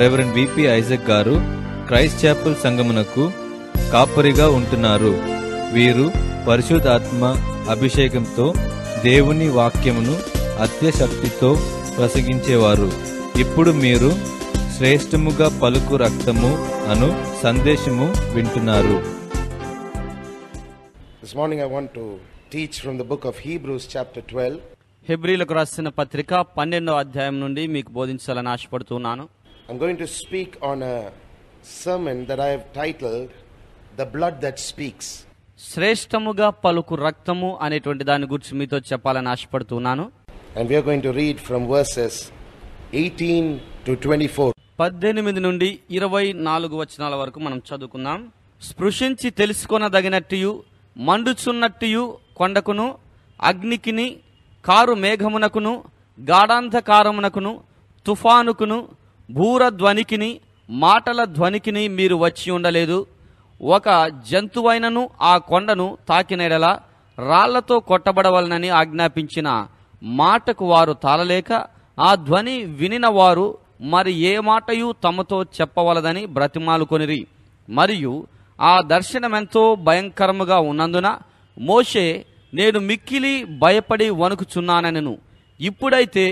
Reverend V P Isaac గారు Christ chapel సంగమునకు కాపరిగా ఉంటున్నారు వీరు పరిశుద్ధాత్మ అభిషేకంతో దేవుని వాక్యమును అత్యశక్తితో ప్రసగించేవారు ఇప్పుడు మీరు శ్రేష్టముగా పలుకు రక్తము అను సందేశము వింటున్నారు This morning I want to teach from the book of Hebrews chapter 12. హెబ్రీలకు రాసిన పత్రిక పన్నెండో అధ్యాయం నుండి మీకు బోధించాలని ఆశపడుతున్నాను I'm going to speak on a sermon that I have titled The Blood That Speaks. శ్రేష్టముగా పలుకు రక్తము అనేటువంటి దాని గురించి మీతో చెప్పాలని ఆశపడుతున్నాను and we are going to read from verses eighteen to twenty four పద్దెనిమిది నుండి ఇరవై నాలుగు వచనాల వరకు మనం చదువుకుందాం స్పృశించి తెలుసుకొనదగినట్టియు మండుచున్నట్టియు కొండకును అగ్నికిని కారు మేఘమునకును గాఢాంధకారమునకును తుఫానుకును భూర ధ్వనికిని మాటల ధ్వనికిని మీరు వచ్చి ఉండలేదు ఒక జంతువైనను ఆ కొండను తాకినడలా రాళ్లతో కొట్టబడవలనని ఆజ్ఞాపించిన మాటకు వారు తాళలేక ఆ ధ్వని వినిన వారు మరి ఏ మాటయు తమతో చెప్పవలదని బ్రతిమాలుకొనిరి మరియు ఆ దర్శనమెంతో భయంకరముగా ఉన్నందున మోషే నేను మిక్కిలి భయపడి వణుకుచున్నానెను ఇప్పుడైతే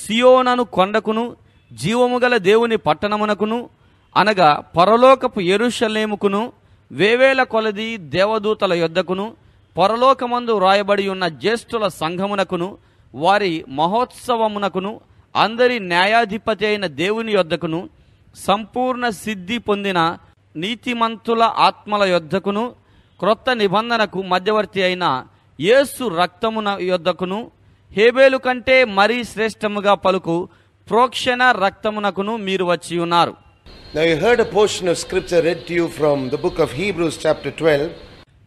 సియోనను కొండకును జీవము గల దేవుని పట్టణమునకును అనగా పరలోకపు ఎరుషలేముకును వేవేల కొలది దేవదూతల యొద్దకును పరలోకమందు వ్రాయబడి ఉన్న జ్యేష్ఠుల సంఘమునకును వారి మహోత్సవమునకును అందరి న్యాయాధిపతి అయిన దేవుని యొద్దకును సంపూర్ణ సిద్ధి పొందిన నీతిమంతుల ఆత్మల యొద్దకును క్రొత్త నిబంధనకు మధ్యవర్తి అయిన యేసు రక్తమున యొద్దకును హేబేలు కంటే మరీ శ్రేష్టముగా పలుకు ప్రోక్షణ రక్తమునకును మీరు వచ్చి ఉన్నారు Now you heard a portion of scripture read to you from the book of Hebrews chapter 12.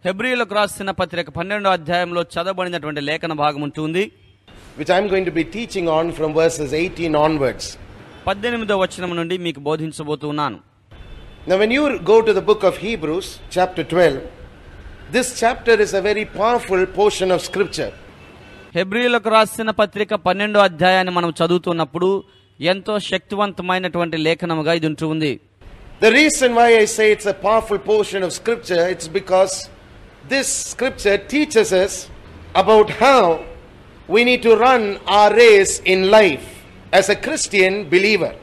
హెబ్రియులకు రాసిన పత్రిక పన్నెండో అధ్యాయంలో చదవబడినటువంటి లేఖన భాగం ఉంటుంది which I'm going to be teaching on from verses 18 onwards. పద్దెనిమిదో వచనం నుండి మీకు బోధించబోతున్నాను Now when you go to the book of Hebrews chapter 12, this chapter is a very powerful portion of scripture. హెబ్రిలకు రాసిన పత్రిక పన్నెండో అధ్యాయాన్ని మనం చదువుతున్నప్పుడు ఎంతో శక్తివంతమైనటువంటి లేఖనముగా ఇది ఉంటూ ఉంది the reason why I say it's powerful portion of scripture it's because this scripture teaches about how we need to run a race in life as a Christian believer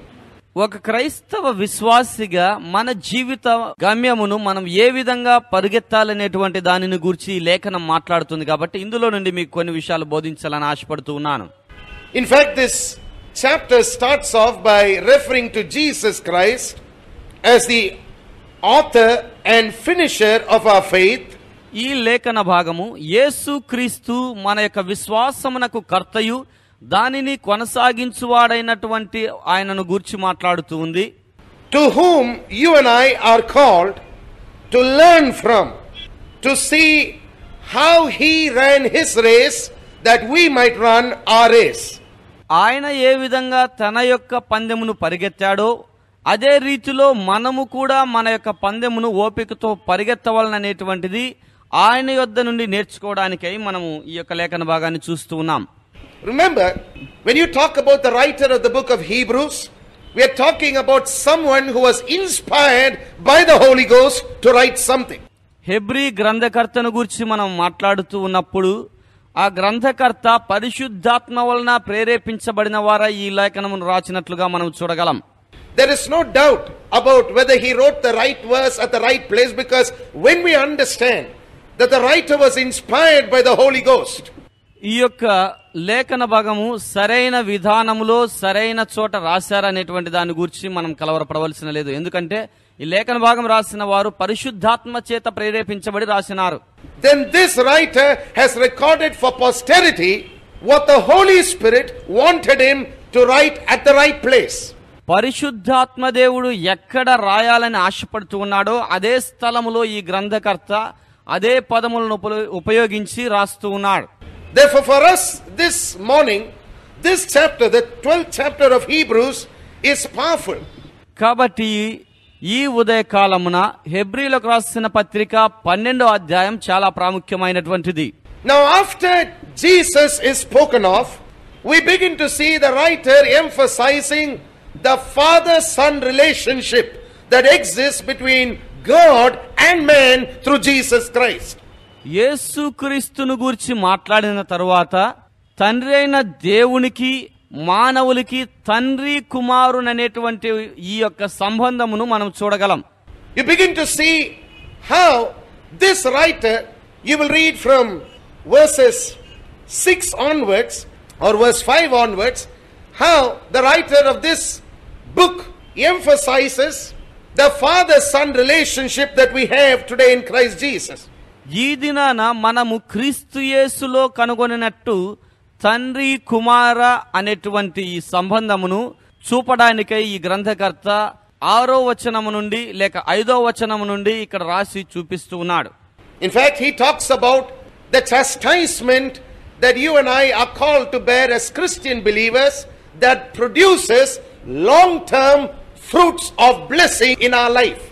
ఒక క్రైస్తవ విశ్వాసిగా మన జీవిత గమ్యమును మనం ఏ విధంగా పరిగెత్తాలనేటువంటి దానిని గురించి లేఖనం మాట్లాడుతుంది కాబట్టి ఇందులో నుండి మీకు కొన్ని విషయాలు బోధించాలని ఆశపడుతూ ఉన్నాను in fact this chapter starts off by referring to Jesus Christ as the author and finisher of a faith ఈ లేఖన భాగము యేసు క్రీస్తు మన యొక్క విశ్వాసమునకు కర్తయు దానిని కొనసాగించువాడైనటువంటి ఆయనను గూర్చి మాట్లాడుతూ ఉంది to whom you and I are called to learn from to see how he run his race that we might run a race ఆయన ఏ విధంగా తన యొక్క పందెమును పరిగెత్తాడో అదే రీతిలో మనము కూడా మన యొక్క పందెమును ఓపికతో పరిగెత్తవలననేటువంటిది ఆయన యొద్ద నుండి నేర్చుకోవడానికై మనము ఈ యొక్క లేఖన భాగాన్ని చూస్తూ ఉన్నాం Remember, when you talk about the writer of the book of Hebrews, we are talking about someone who was inspired by the Holy Ghost to write something. Hebrew గ్రంథకర్తను గురించి మనం మాట్లాడుతూ ఉన్నప్పుడు ఆ గ్రంథకర్త పరిశుద్ధాత్మ వలన ప్రేరేపించబడిన వారా ఈ లేఖనం రాసినట్లుగా మనం చూడగలం there is no doubt about whether he wrote the right verse at the right place because when we understand the writer was inspired by the Holy Ghost ఈ యొక్క లేఖన భాగము సరైన విధానములో సరైన చోట రాశారనేటువంటి దాని గురించి మనం కలవరపడవలసిన లేదు ఎందుకంటే ఈ లేఖన భాగం రాసిన వారు పరిశుద్ధాత్మ చేత ప్రేరేపించబడి రాసినారు then this writer he's recorded for posterity what the Holy Spirit wanted him to write at the right place పరిశుద్ధాత్మ దేవుడు ఎక్కడ రాయాలని ఆశపడుతూ ఉన్నాడో అదే స్థలములో ఈ గ్రంథకర్త అదే పదములను ఉపయోగించి రాస్తూ ఉన్నాడు Therefore, for us this morning, this chapter, the 12th chapter of Hebrews, is powerful. కాబట్టి ఈ ఉదయ కాలమున హెబ్రిలకు రాసిన పత్రిక పన్నెండో అధ్యాయం చాలా ప్రాముఖ్యమైనటువంటిది Now after Jesus is spoken of, we begin to see the writer emphasizing the father-son relationship that exists between God and man through Jesus Christ. యేసుక్రీస్తును గురించి మాట్లాడిన తరువాత తండ్రి అయిన దేవునికి మానవులకి తండ్రి కుమారుని అనేటువంటి ఈ యొక్క సంబంధమును మనం చూడగలం you begin to see how this writer you will read from verses six onwards or verse five onwards how the writer of this book emphasises the father son relationship that we have today in Christ Jesus ఈ దినాన మనము క్రీస్తుయేసులో కనుగొనినట్టు తండ్రి కుమార అనేటువంటి ఈ సంబంధమును చూపడానికై ఈ గ్రంథకర్త ఆరో వచనము నుండి లేక ఐదో వచనము నుండి ఇక్కడ రాసి చూపిస్తూ ఉన్నాడు in fact he talks about the chastisement that you and I are call to bear as Christian believers that produces long term fruits of blessing in our life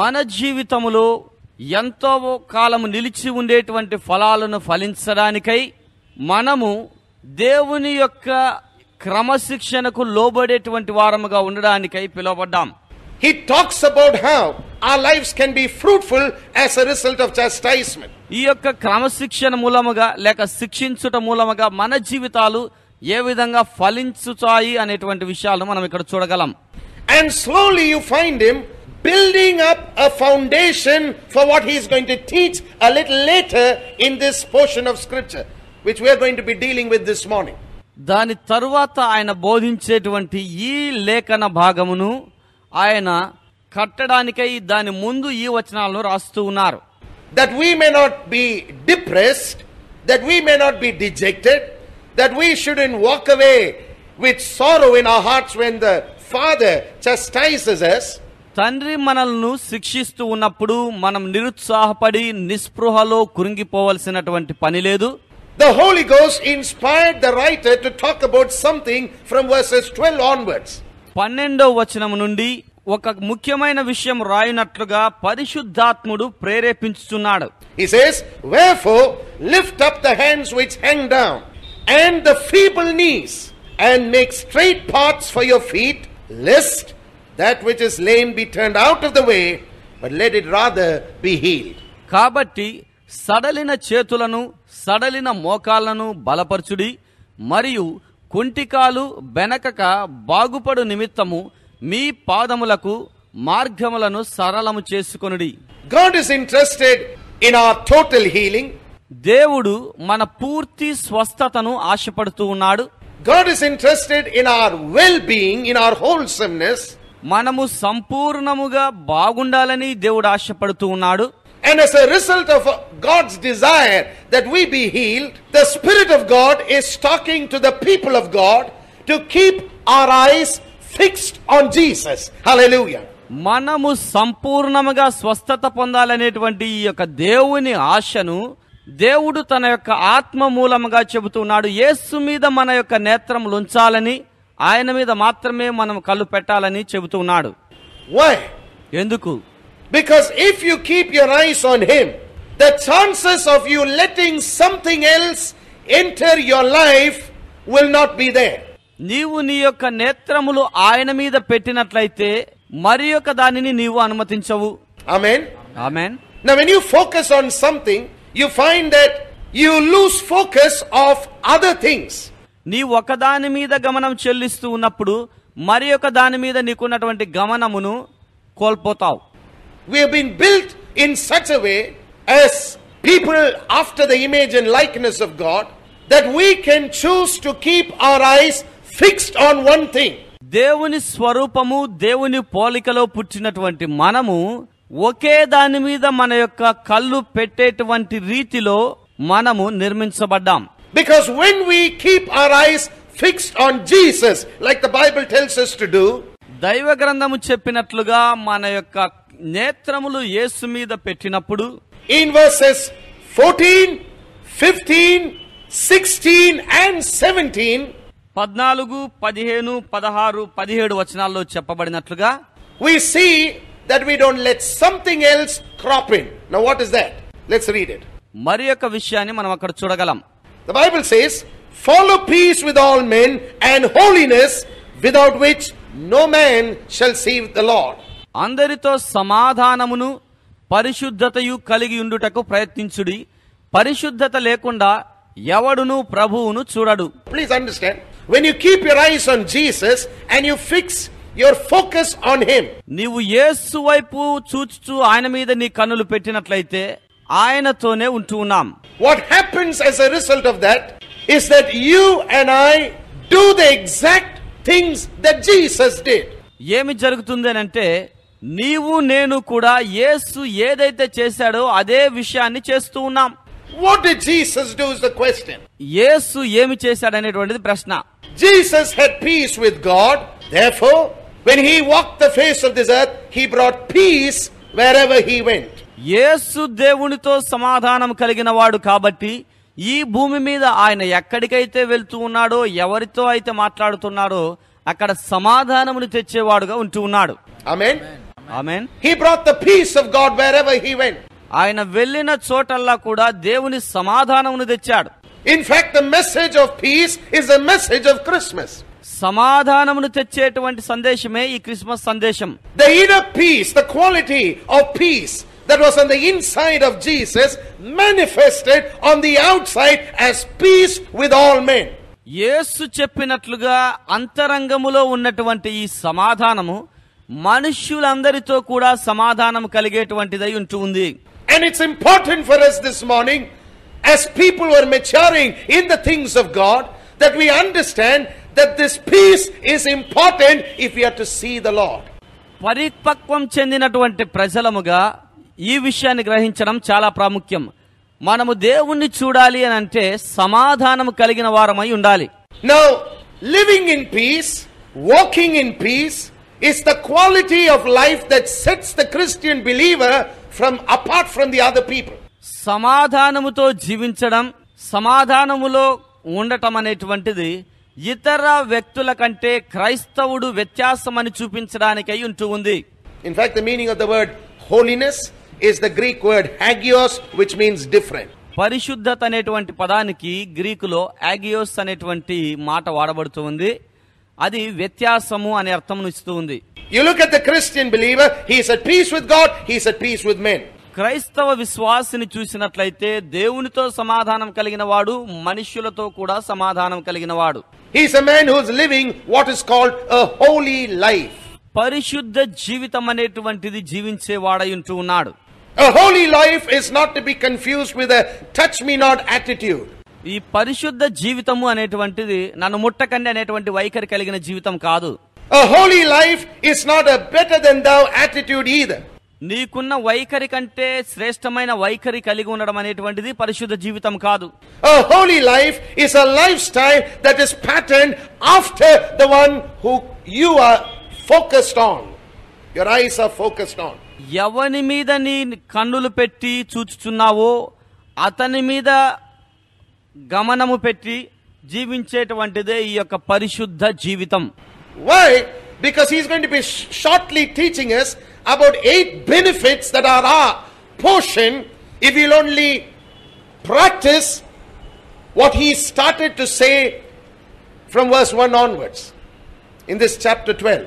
మన జీవితములో ఎంతో కాలము నిలిచి ఉండేటువంటి ఫలాలను ఫలించడానికై మనము దేవుని యొక్క క్రమశిక్షణకు లోబడేటువంటి వారముగా ఉండడానికై పిలువబడ్డాం he talks about how a lives can be fruitful as a result of chastisement ఈ యొక్క క్రమశిక్షణ మూలముగా లేక శిక్షించుట మూలముగా మన జీవితాలు ఏ విధంగా ఫలించుతాయి అనేటువంటి విషయాలను మనం ఇక్కడ చూడగలం and slowly you find him building up a foundation for what he is going to teach a little later in this portion of scripture, which we are going to be dealing with this morning. దాని తరువాత ఆయన బోధించేటువంటి ఈ లేఖన భాగమును ఆయన కట్టడానికై దాని ముందు ఈ వచనాలను రాస్తూ ఉన్నారు that we may not be depressed that we may not be dejected that we should in walk away with sorrow in our hearts when the father తండ్రి మనల్ని శిక్షిస్తూ ఉన్నప్పుడు మనం నిరుత్సాహపడి నిస్పృహలో కురింగిపోవలసినటువంటి పని లేదు ద హోలీ గోస్ inspired the writer to talk about something from verses 12 onwards 12వ వచనం నుండి ఒక ముఖ్యమైన విషయం రాయునట్లుగా పరిశుద్ధాత్ముడు ప్రేరేపించుచున్నాడు he says wherefore lift up the hands which hang down and the feeble knees and make straight paths for your feet lest that which is lame be turn out of the way but let it rather be healed కాబట్టి సడలిన చేతులను సడలిన మోకాలను బలపరచుడి మరియు కుంటికాలు బెనకక బాగుపడు నిమిత్తము మీ పాదములకు మార్గములను సరళము చేసుకొనుడి God is interested in our total healing దేవుడు మన పూర్తి స్వస్థతను ఆశపడుతూ ఉన్నాడు God is interested in our well being in our wholesomeness మనము సంపూర్ణముగా బాగుండాలని దేవుడు ఆశపడుతూ ఉన్నాడు And as a result of God's desire that we be healed, the Spirit of God is talking to the people of God to keep our eyes fixed on Jesus. Hallelujah. మనము సంపూర్ణముగా స్వస్థత పొందాలనేటువంటి ఈ యొక్క దేవుని ఆశను దేవుడు తన యొక్క ఆత్మ మూలముగా చెబుతున్నాడు యేసు మీద మన యొక్క నేత్రములు ఉంచాలని ఆయన మీద మాత్రమే మనం కళ్ళు పెట్టాలని చెబుతున్నాడు వై ఎందుకు because if you keep your eyes on him the chances of you letting something else enter your life will not be there నీవు నీ యొక్క నేత్రములు ఆయన మీద పెట్టినట్లయితే మరి యొక్క దానిని నీవు అనుమతించవు amen amen Now when focus focus on something, you find that you lose focus of other నీ ఒకదాని మీద గమనం చెల్లిస్తూ ఉన్నప్పుడు మరి ఒక దాని మీద నీకున్నటువంటి గమనమును కోల్పోతావు built in such way people after the image and likeness of God that we can choose to keep our eyes fixed on one thing దేవుని స్వరూపము దేవుని పోలికలో పుట్టినటువంటి మనము ఒకే దాని మీద మన యొక్క కళ్ళు పెట్టేటువంటి రీతిలో మనము నిర్మించబడ్డాం because when we keep our eyes fixed on Jesus like the Bible tells us to do దైవ గ్రంథము చెప్పినట్లుగా మన యొక్క నేత్రములు యేసు మీద పెట్టినప్పుడు ఇన్ వర్సెస్ 14 15 16 అండ్ సెవెంటీన్ పద్నాలుగు పదిహేను పదహారు పదిహేడు వచనాల్లో చెప్పబడినట్లుగా we see that we don't let something else crop in now what is that let's read it మరి యొక్క విషయాన్ని మనం అక్కడ చూడగలం The Bible says, Follow peace with all men and holiness, without which no man shall see the Lord. అందరితో సమాధానమును పరిశుద్ధతయు కలిగి ఉండుటకు ప్రయత్నించుడి పరిశుద్ధత లేకుండా ఎవడును ప్రభువును చూడడు please understand when you keep your eyes on Jesus and you fix your focus on him నీవు యేసు వైపు చూచుచు ఆయన మీద నీ కన్నులు పెట్టినట్లయితే ఆయనతోనే ఉంటూ ఉన్నాం what happens as a result of that is that you and I do the exact things that Jesus did ఏమి జరుగుతుందనంటే నీవు నేను కూడా యేసు ఏదైతే చేశాడో అదే విషయాన్ని చేస్తూ ఉన్నాం what did Jesus do is the question యేసు ఏమి చేశాడనేటువంటిది ప్రశ్న Jesus had peace with God therefore when he walked the face of this earth he brought peace wherever he went యేసు దేవునితో సమాధానం కలిగిన వాడు కాబట్టి ఈ భూమి మీద ఆయన ఎక్కడికైతే వెళ్తూ ఉన్నాడో ఎవరితో అయితే మాట్లాడుతున్నాడో అక్కడ సమాధానమును తెచ్చేవాడుగా ఉంటూ ఉన్నాడు ఆయన వెళ్ళిన చోటల్లా కూడా దేవుని సమాధానమును తెచ్చాడు in fact message of peace is the message of Christmas సమాధానమును తెచ్చేటువంటి సందేశమే ఈ క్రిస్మస్ సందేశం the inner peace the quality of peace that was on the inside of Jesus manifested on the outside as peace with all men. యేసు చెప్పినట్లుగా అంతరంగములో ఉన్నటువంటి ఈ సమాధానము మనుష్యులందరితో కూడా సమాధానం కలిగేటువంటిదై ఉంటుంది And it's important for us this morning, as people are maturing in the things of God, that we understand that this peace is important if we are to see the Lord. పరిపక్వం చెందినటువంటి ప్రజలముగా ఈ విషయాన్ని గ్రహించడం చాలా ప్రాముఖ్యం మనము దేవుణ్ణి చూడాలి అని అంటే సమాధానం కలిగిన వారమై ఉండాలి now living in peace walking in peace is the quality of life that sets the Christian believer from apart from the other people సమాధానముతో జీవించడం సమాధానములో ఉండటం అనేటువంటిది ఇతర వ్యక్తుల కంటే క్రైస్తవుడు అని చూపించడానికై ఉంటూ ఉంది in fact the meaning of the word holiness is the Greek word hagios which means different పరిశుద్ధత అనేటువంటి పదానికి గ్రీకులో యాగియోస్ అనేటువంటి మాట వాడబడుతుంది అది వ్యత్యాసము అనే అర్థమును ఇస్తూ ఉంది you look at the Christian believer he's at peace with God he's at peace with men క్రైస్తవ విశ్వాసిని చూసినట్లయితే దేవునితో సమాధానం కలిగిన వాడు మనుష్యులతో కూడా సమాధానం కలిగిన వాడు he's a man who's living what is called a holy life పరిశుద్ధ జీవితం అనేటువంటిది జీవించే వాడై ఉంటూ ఉన్నాడు A holy life is not to be confused with a touch me not attitude. ఈ పరిశుద్ధ జీవితము అనేటువంటిది నన్ను ముట్టకండి అనేటువంటి వైఖరి కలిగిన జీవితం కాదు A holy life is not a better than thou attitude either. నీకున్న వైఖరి కంటే శ్రేష్టమైన వైఖరి కలిగి ఉండడం అనేటువంటిది పరిశుద్ధ జీవితం కాదు A holy life is a lifestyle that is patterned after the one who you are focused on. Your eyes are focused on. ఎవని మీద నీ కన్నులు పెట్టి చూచుచున్నావో అతని మీద గమనము పెట్టి జీవించేటువంటిదే ఈ యొక్క పరిశుద్ధ జీవితం why because is going to be shortly teaching is about eight benefits that are a portion if you only practise what he started to say from verse one onwards in this chapter twelve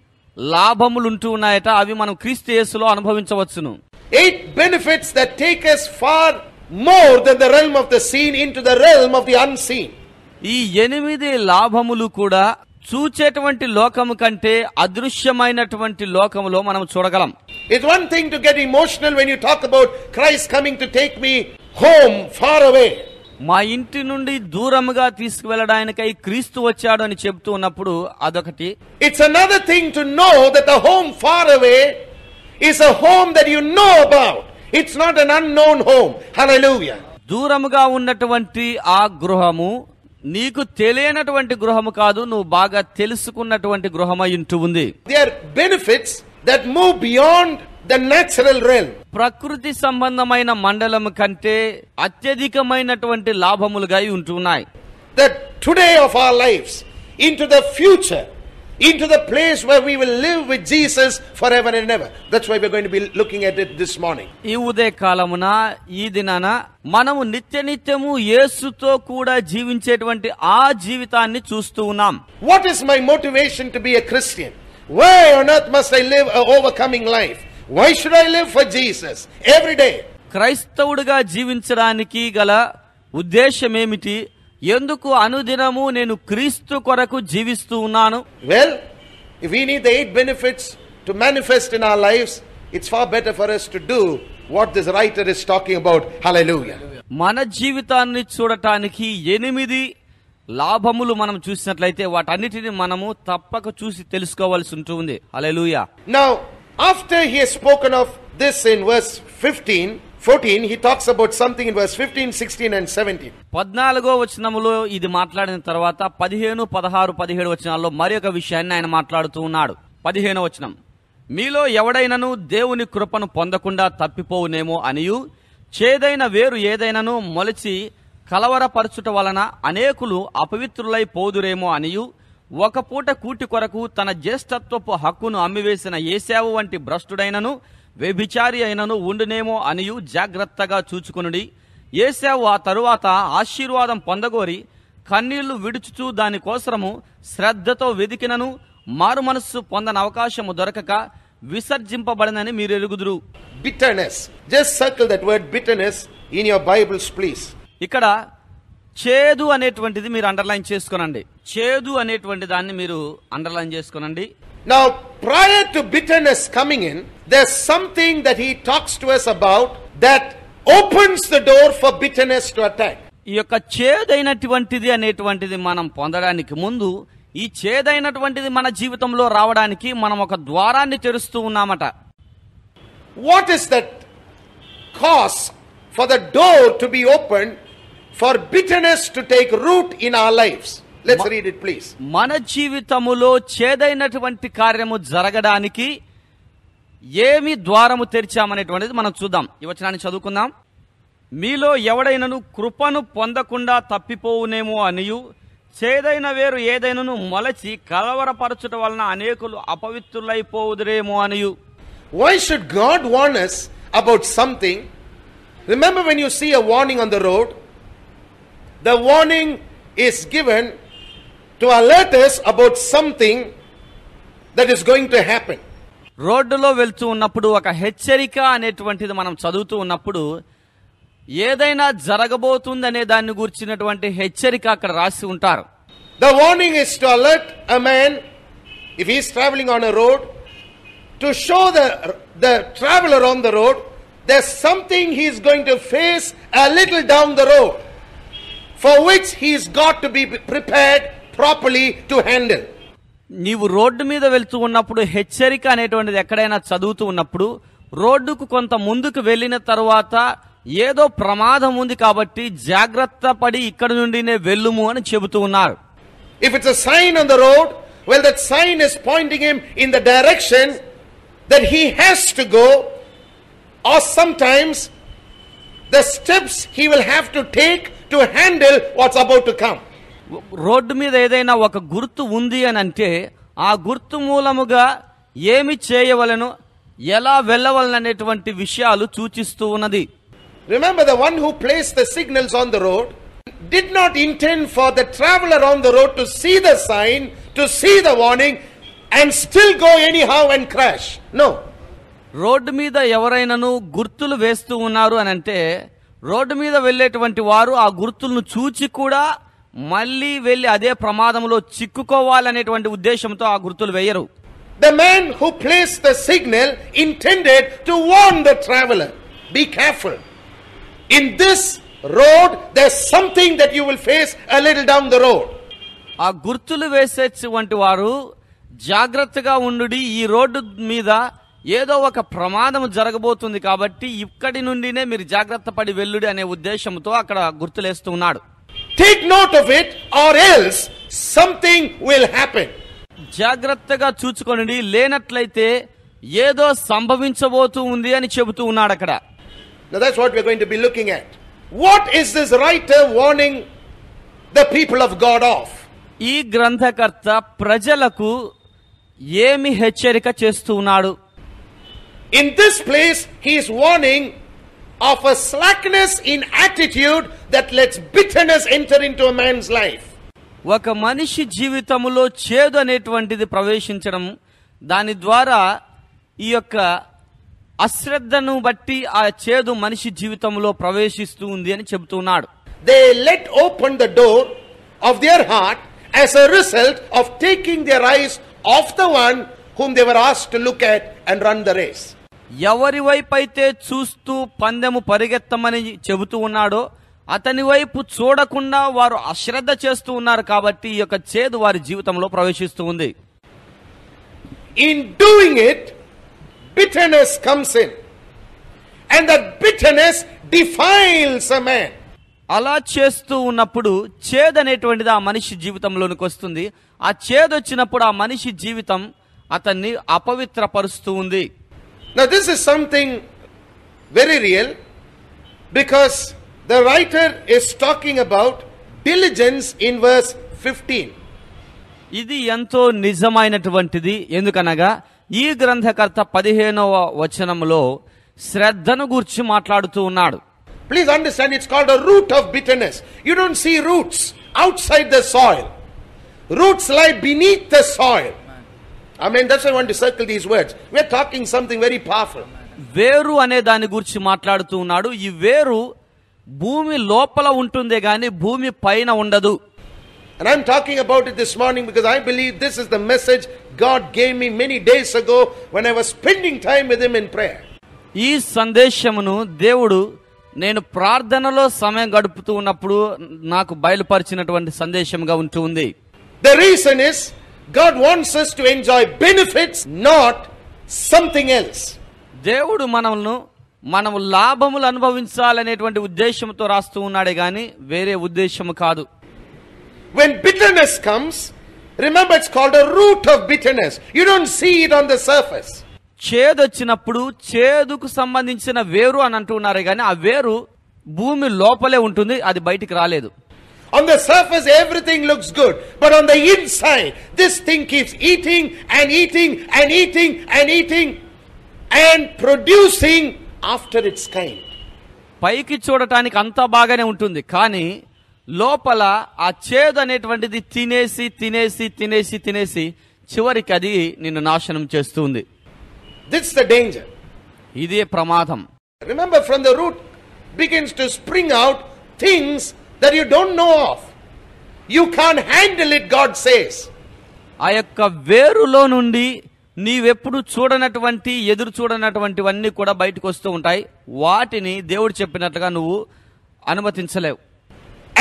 లాభములు ఉంటూ ఉన్నాయట అవి మనం క్రీస్తు యేసులో అనుభవించవచ్చును eight benefits that take us far more than the of the seen into the realm of the unseen ఈ ఎనిమిది లాభములు కూడా చూచేటువంటి లోకము కంటే అదృశ్యమైనటువంటి లోకములో మనం చూడగలం it one thing to get emotional when you talk about Christ coming to take me home far away మా ఇంటి నుండి దూరముగా తీసుకువెళ్ళడానికై క్రీస్తు వచ్చాడు అని చెప్తూ ఉన్నప్పుడు అదొకటి it's another thing to know that the home far away is a home that you know about it's not an unknown home hallelujah దూరముగా ఉన్నటువంటి ఆ గృహము నీకు తెలియనటువంటి గృహము కాదు నువ్వు బాగా తెలుసుకున్నటువంటి గృహమై ఇంటూ ఉంది the benefits that move beyond the natural realm ప్రకృతి సంబంధమైన మండలం కంటే అత్యధికమైనటువంటి లాభములుగా ఉంటున్నాయి the today of our lives into the future into the place why we will live with Jesus forever and ever that's why we're going to be looking at it this morning ఈ ఉదయ కాలమున ఈ దినాన మనము నిత్య నిత్యము యేసుతో కూడా జీవించేటువంటి ఆ జీవితాన్ని చూస్తూ ఉన్నాం what is my motivation to be a Christian why on earth must I live overcoming life why should I live for Jesus every day క్రైస్తవుడిగా జీవించడానికి గల ఉద్దేశం ఏమిటి ఎందుకు అనుదినము నేను క్రీస్తు కొరకు జీవిస్తూ ఉన్నాను well we need eight benefits to manifest in our life it's far better for us to do what this writer is talking about hallelujah మన జీవితాన్ని చూడటానికి ఎనిమిది లాభములు మనం చూసినట్లయితే వాటన్నిటిని మనము తప్పక చూసి తెలుసుకోవాల్సి ఉంటుంది hallelujah now After he has spoken of this in verse 15, 14 he talks about something in verse 15 16 and 17 పద్నాలుగో వచనములో ఇది మాట్లాడిన తర్వాత పదిహేను పదహారు పదిహేడు వచనాల్లో మరి ఒక విషయాన్ని ఆయన మాట్లాడుతూ ఉన్నాడు పదిహేను వచనం మీలో ఎవడైనను దేవుని కృపను పొందకుండా తప్పిపోవునేమో అనియు చేదైన వేరు ఏదైనను మొలిచి కలవరపరచుట వలన అనేకులు అపవిత్రులై పోదురేమో అనియు ఒక పూట కూటి కొరకు తన జ్యేష్ఠత్వపు హక్కును అమ్మివేసిన ఏసావు వంటి భ్రష్టుడైనను వ్యభిచారి అయినను ఉండునేమో అనియు జాగ్రత్తగా చూచుకునుడి ఏసావు ఆ తరువాత ఆశీర్వాదం పొందగోరి కన్నీళ్లు విడుచుచూ దానికోసరము శ్రద్ధతో వెదికినను మారు మనస్సు పొందన అవకాశము దొరకక విసర్జింపబడినని మీరు ఎరుగుదురు జస్ట్ ఇన్ బైబిల్స్ ప్లీజ్ ఇక్కడ చేదు అనేటువంటిది మీరు అండర్లైన్ చేసుకోనండి చేదు అనేటువంటి దాన్ని మీరు అండర్లైన్ చేసుకోనండి Now, to to is coming in there's something that he talks to us about that opens the door for bitterness to attack ఈ యొక్క చేదైనటువంటిది అనేటువంటిది మనం పొందడానికి ముందు ఈ చేదైనటువంటిది మన జీవితంలో రావడానికి మనం ఒక ద్వారాన్ని తెరుస్తూ ఉన్నామట what is that cause for the door to be open for bitterness to take root in our lives let's read it please మన జీవితములో చేదైనటువంటి కార్యము జరగడానికి ఏమి ద్వారము తెరిచామనేటువంటిది మనం చూద్దాం ఈ వచనాన్ని చదువుకుందాం మీలో ఎవడైనను కృపను పొందకుండా తప్పిపోవునేమో అనియు చేదైన వేరు ఏదైనను మొలచి కలవరపరచుట వలన అనేకులు అపవిత్రులైపోవుదురేమో అనియు why should God warn us about something remember when you see a warning on the road the warning is given to alert us about something that is going to happen రోడ్డులో వెళ్తూ ఉన్నప్పుడు ఒక హెచ్చరిక అనేటువంటిది మనం చదువుతూ ఉన్నప్పుడు ఏదైనా జరగబోతుందనే దాన్ని గురించినటువంటి హెచ్చరిక అక్కడ రాసి ఉంటారు the warning is to alert a man if is travelling on a road to show the the traveller on the road there something he's going to face a little down the road for which he's got to be prepared properly to handle నీవు రోడ్డు మీద వెళ్తూ ఉన్నప్పుడు హెచ్చరిక అనేటువంటిది ఎక్కడైనా చదువుతూ ఉన్నప్పుడు రోడ్డుకు కొంత ముందుకు వెళ్ళిన తర్వాత ఏదో ప్రమాదం ఉంది కాబట్టి జాగ్రత్త పడి ఇక్కడ నుండినే వెళ్ళుము అని చెబుతూ ఉన్నారు if it's sign on the road well that sign is pointing him in the direction that he has to go or sometimes the steps he will have to take to handle what's about to come రోడ్డు మీద ఏదైనా ఒక గుర్తు ఉంది అని అంటే ఆ గుర్తు మూలముగా ఏమి చేయవలను ఎలా వెళ్ళవలను అనేటువంటి విషయాలు సూచిస్తూ ఉన్నది remember the one who places the signals on the road not intend for the traveller on the road to see the sign to see the warning and still go anyhow and crash no రోడ్డు మీద ఎవరైనాను గుర్తులు వేస్తూ ఉన్నారు అని అంటే road మీద వెళ్ళేటువంటి వారు ఆ గుర్తులను చూచి కూడా మళ్ళీ వెళ్ళి అదే ప్రమాదంలో చిక్కుకోవాలనేటువంటి ఉద్దేశంతో ఆ గుర్తులు వేయరు the man who places the signal intended to warn the traveller be careful in this road there something that you will face a little down the road ఆ గుర్తులు వేసేటువంటి వారు జాగ్రత్తగా ఉండు ఈ రోడ్డు మీద ఏదో ఒక ప్రమాదం జరగబోతుంది కాబట్టి ఇక్కడి నుండినే మీరు జాగ్రత్త పడి వెళ్ళుడి అనే ఉద్దేశంతో అక్కడ గుర్తులేస్తున్నాడు Take note of it or else something will happen. జాగ్రత్తగా చూచుకొనండి లేనట్లయితే ఏదో సంభవించబోతూ ఉంది అని చెబుతూ ఉన్నాడు అక్కడ Now that's what we're going to be looking at. What is this writer warning the people of God of? ఈ గ్రంథకర్త ప్రజలకు ఏమి హెచ్చరిక చేస్తున్నాడు In this place, he is warning of a slackness in attitude that lets bitterness enter into a man's life. ఒక మనిషి జీవితంలో చేదు అనేటువంటిది ప్రవేశించడం దాని ద్వారా ఈ యొక్క అశ్రద్ధను బట్టి ఆ చేదు మనిషి జీవితంలో ప్రవేశిస్తూ ఉంది అని చెబుతున్నాడు they let open the door of their heart as a result of taking their eyes off the one whom they were ఆస్ to look at and run the race ఎవరి వైపు అయితే చూస్తూ పందెము పరిగెత్తమని చెబుతూ ఉన్నాడో అతని వైపు చూడకుండా వారు అశ్రద్ధ చేస్తూ ఉన్నారు కాబట్టి ఈ యొక్క చేదు వారి జీవితంలో ప్రవేశిస్తూ ఉంది in doing it bitterness comes in and that bitterness defiles అలా చేస్తూ ఉన్నప్పుడు చేదు అనేటువంటిది ఆ మనిషి జీవితంలోనికి వస్తుంది ఆ చేదు వచ్చినప్పుడు ఆ మనిషి జీవితం అతన్ని అపవిత్రపరుస్తూ ఉంది Now, this is something very real because the writer is talking about diligence in verse 15. ఇది ఎంతో నిజమైనటువంటిది ఎందుకనగా ఈ గ్రంథకర్త పదిహేనవ వచనంలో శ్రద్ధను గురించి మాట్లాడుతూ ఉన్నాడు please understand it's called root of bitterness you don't see roots outside the soil roots lie beneath the soil I mean, that's why I want to circle these words. We're talking something very powerful. వేరు అనే దాని గురించి మాట్లాడుతూ ఉన్నాడు ఈ వేరు భూమి లోపల ఉంటుందే కానీ భూమి పైన ఉండదు And I'm talking about it this morning because I believe this is the message God gave me many days ago when I was spending time with Him in prayer. ఈ సందేశమును దేవుడు నేను ప్రార్థనలో సమయం గడుపుతూ ఉన్నప్పుడు నాకు బయలుపరిచినటువంటి సందేశంగా ఉంటూ ఉంది the reason is God wants us to enjoy benefits not something else దేవుడు మనల్ని మనము లాభములు అనుభవించాలనేటువంటి ఉద్దేశంతో రాస్తూ ఉన్నాడే గాని వేరే ఉద్దేశం కాదు when bitterness comes remember it's called a root of bitterness you don't see it on the surface చేదు వచ్చినప్పుడు చేదుకు సంబంధించిన వేరు అని అంటున్నారే కానీ ఆ వేరు భూమి లోపలే ఉంటుంది అది బయటికి రాలేదు On the surface, everything looks good. But on the inside, this thing keeps eating and eating and eating and eating and producing after its kind. పైకి చూడటానికి అంతా బాగానే ఉంటుంది కానీ లోపల ఆ చేదు అనేటువంటిది తినేసి తినేసి తినేసి తినేసి చివరికి అది నిన్ను నాశనం చేస్తుంది దిట్స్ ద డేంజర్ ఇదే ప్రమాదం remember from the root begins to spring out things that you don't know of you can handle it God says ఆ యొక్క వేరులో నుండి నీవెప్పుడు చూడనటువంటి ఎదురు చూడనటువంటివన్నీ కూడా బయటకు వస్తూ ఉంటాయి వాటిని దేవుడు చెప్పినట్లుగా నువ్వు అనుమతించలేవు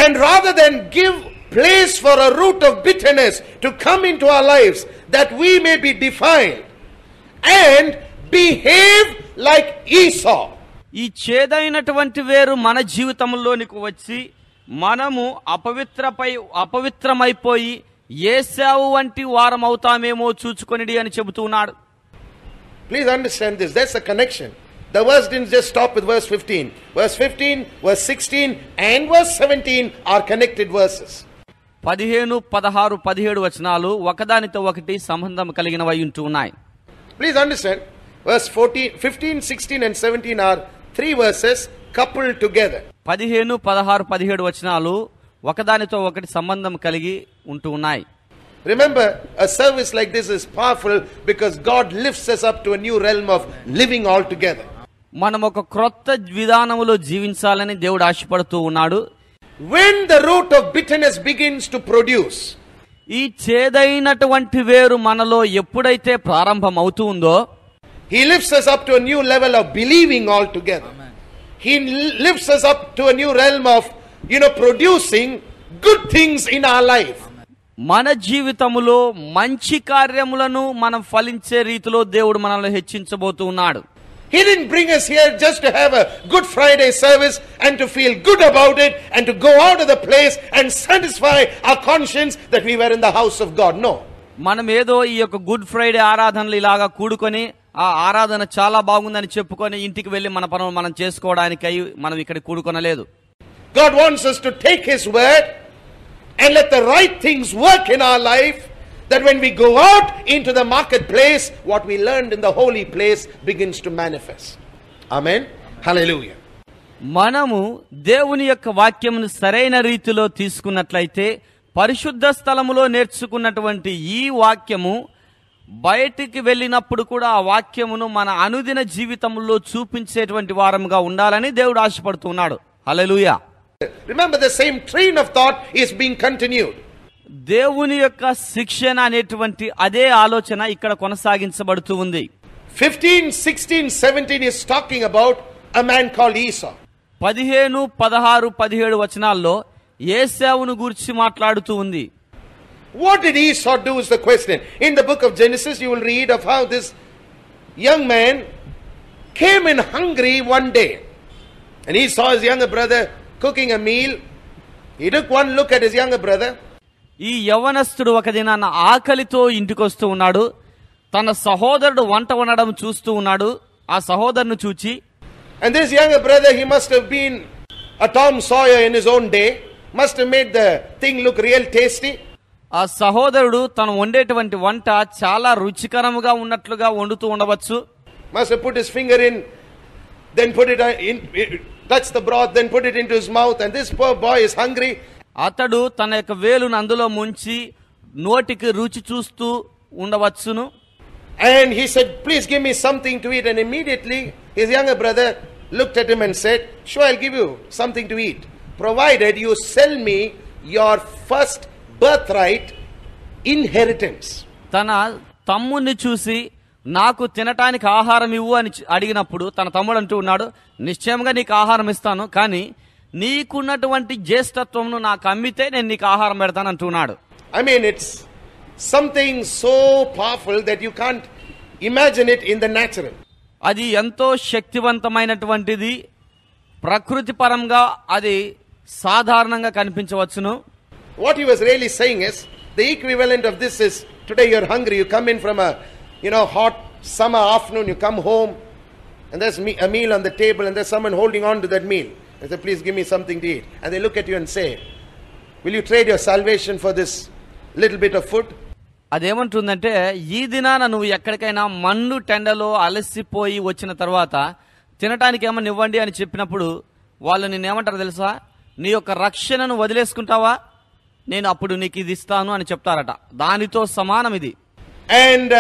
and rather then give place for a root of bitterness to come in to our life that we may be define and behave like Esau ఈ చేదైనటువంటి వేరు మన జీవితంలోనికి వచ్చి మనము అపవిత్రపై అపవిత్రమైపోయి ఏసావు వంటి వారం అవుతామేమో చూచుకొనిడి అని చెబుతున్నాడు please understand this that's a connection the verse in just stop with verse 15. Verse 15, verse 16, and verse 17 are connected verses పదిహేను పదహారు పదిహేడు వచనాలు ఒకదానితో ఒకటి సంబంధం కలిగిన ఉంటూ ఉన్నాయి please understand verse fourteen fifteen sixteen and seventeen are three verses couple together పదిహేను పదహారు పదిహేడు వచనాలు ఒకదానితో ఒకటి సంబంధం కలిగి ఉంటూ ఉన్నాయి Remember, a service like this is powerful because God lifts us up to a new realm of living together మనం ఒక క్రొత్త విధానములో జీవించాలని దేవుడు ఆశపడుతూ ఉన్నాడు when the root of bitterness begins to produce ఈ చేదైనటువంటి వేరు మనలో ఎప్పుడైతే ప్రారంభం అవుతూ ఉందో he lifts us up to new level of believing all together He lifts us up to a new realm of, you know, producing good things in our life. మన జీవితములో మంచి కార్యములను మనం ఫలించే రీతిలో దేవుడు మనల్ని హెచ్చించబోతూ ఉన్నాడు He didn't bring us here just to have a Good Friday service and to feel good about it and to go out of the place and satisfy our conscience that we were in the house of God. No. మనం ఏదో ఈ యొక్క good Friday ఆరాధనలు ఇలాగా కూడుకొని ఆ ఆరాధన చాలా బాగుందని చెప్పుకొని ఇంటికి వెళ్ళి మన పనులు మనం చేసుకోవడానికై మనం ఇక్కడ కూడుకొనలేదు God wants us to take His word and let the right things work in our life that when we go out into the marketplace, what we learned in the holy place begins to manifest. Amen. Hallelujah. మనము దేవుని యొక్క వాక్యమును సరైన రీతిలో తీసుకున్నట్లయితే పరిశుద్ధ స్థలములో నేర్చుకున్నటువంటి ఈ వాక్యము బయటికి వెళ్ళినప్పుడు కూడా ఆ వాక్యమును మన అనుదిన జీవితంలో చూపించేటువంటి వారముగా ఉండాలని దేవుడు ఆశపడుతున్నాడు hallelujah remember the same train of thought is being continued దేవుని యొక్క శిక్షణ అనేటువంటి అదే ఆలోచన ఇక్కడ కొనసాగించబడుతూ ఉంది fifteen sixteen seventeen is talking about a man call Esau పదిహేను పదహారు పదిహేడు వచనాల్లో ఏ సేవను గురించి మాట్లాడుతూ ఉంది What did Esau do is the question. In the book of Genesis, you will read of how this young man came in hungry one day. And he saw his younger brother cooking a meal. He took one look at his younger brother. ఈ యవనస్తుడు ఒక దినాన ఆకలితో ఇంటికొస్తూ ఉన్నాడు తన సహోదరుడు వంట వండడం చూస్తూ ఉన్నాడు ఆ సహోదరుని చూచి and this young brother he must have been a Tom Sawyer in his own day must made the thing look real tasty ఆ సహోదరుడు తను వండేటువంటి వంట చాలా రుచికరముగా ఉన్నట్లుగా వండుతూ ఉండవచ్చు master put his finger in then put it in touch the broth then put it into his mouth and this poor boy is hungry అతడు తన యొక్క వేలును అందులో ముంచి నోటికి రుచి చూస్తూ ఉండవచ్చును and he said please give me something to eat and immediately his younger brother look at him and said so I'll give you something to eat provided you sell me your first birth right inheritance తన తమ్ముని చూసి నాకు తినటానికి ఆహారం ఇవ్వు అని అడిగినప్పుడు తన తమ్ముడు అంటూ ఉన్నాడు నిశ్చయంగా నీకు ఆహారం ఇస్తాను కానీ నీకున్నటువంటి జ్యేష్ఠత్వంను నాకు అమ్మితే నేను నీకు ఆహారం పెడతాను అంటున్నాడు I mean it's something so powerful that you can't imagine it in the natural అది ఎంతో శక్తివంతమైనటువంటిది ప్రకృతిపరంగా అది సాధారణంగా కనిపించవచ్చును What he was really saying is the equivalent of this is today you're hungry, you come in from a you know hot summer afternoon, you come home, and there's a meal on the table, and there's someone holding on to that meal. They say, Please give me something to eat. And they look at you and say, Will you trade your salvation for this little bit of food? అదేమంటుందంటే ఈ దినాన నువ్వు ఎక్కడికైనా మన్ను టెండలో అలసిపోయి వచ్చిన తర్వాత తినటానికి ఏమన్నా ఇవ్వండి అని చెప్పినప్పుడు వాళ్ళు నిన్నేమంటారు తెలుసా నీ యొక్క రక్షణను వదిలేసుకుంటావా నేను అప్పుడు నీకు ఇది ఇస్తాను అని చెప్తారట దానితో సమానం ఇది and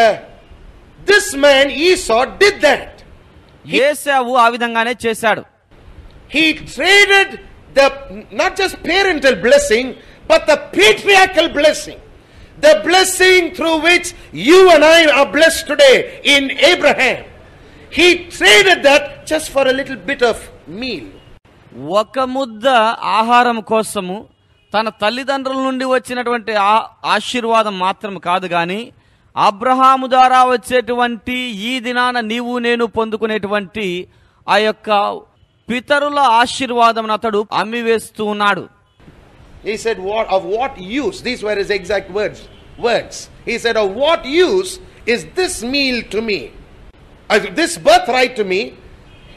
this man Esau did that ఏసావు ఆ విధంగానే చేశాడు he traded the not just parental blessing but the patriarchal blessing the blessing through which you and I are blessed today in Abraham he traded that just for a little bit of meal ఒక ముద్ద ఆహారం కోసము తన తల్లిదండ్రుల నుండి వచ్చినటువంటి ఆ ఆశీర్వాదం మాత్రం కాదు కానీ అబ్రహాము ద్వారా వచ్చేటువంటి ఈ దినాన నీవు నేను పొందుకునేటువంటి ఆ యొక్క పితరుల ఆశీర్వాదం అతడు అమ్మివేస్తూ ఉన్నాడు He said, what, of what use, these were his exact words, words. He said, of what use is this meal to me, this birthright to me,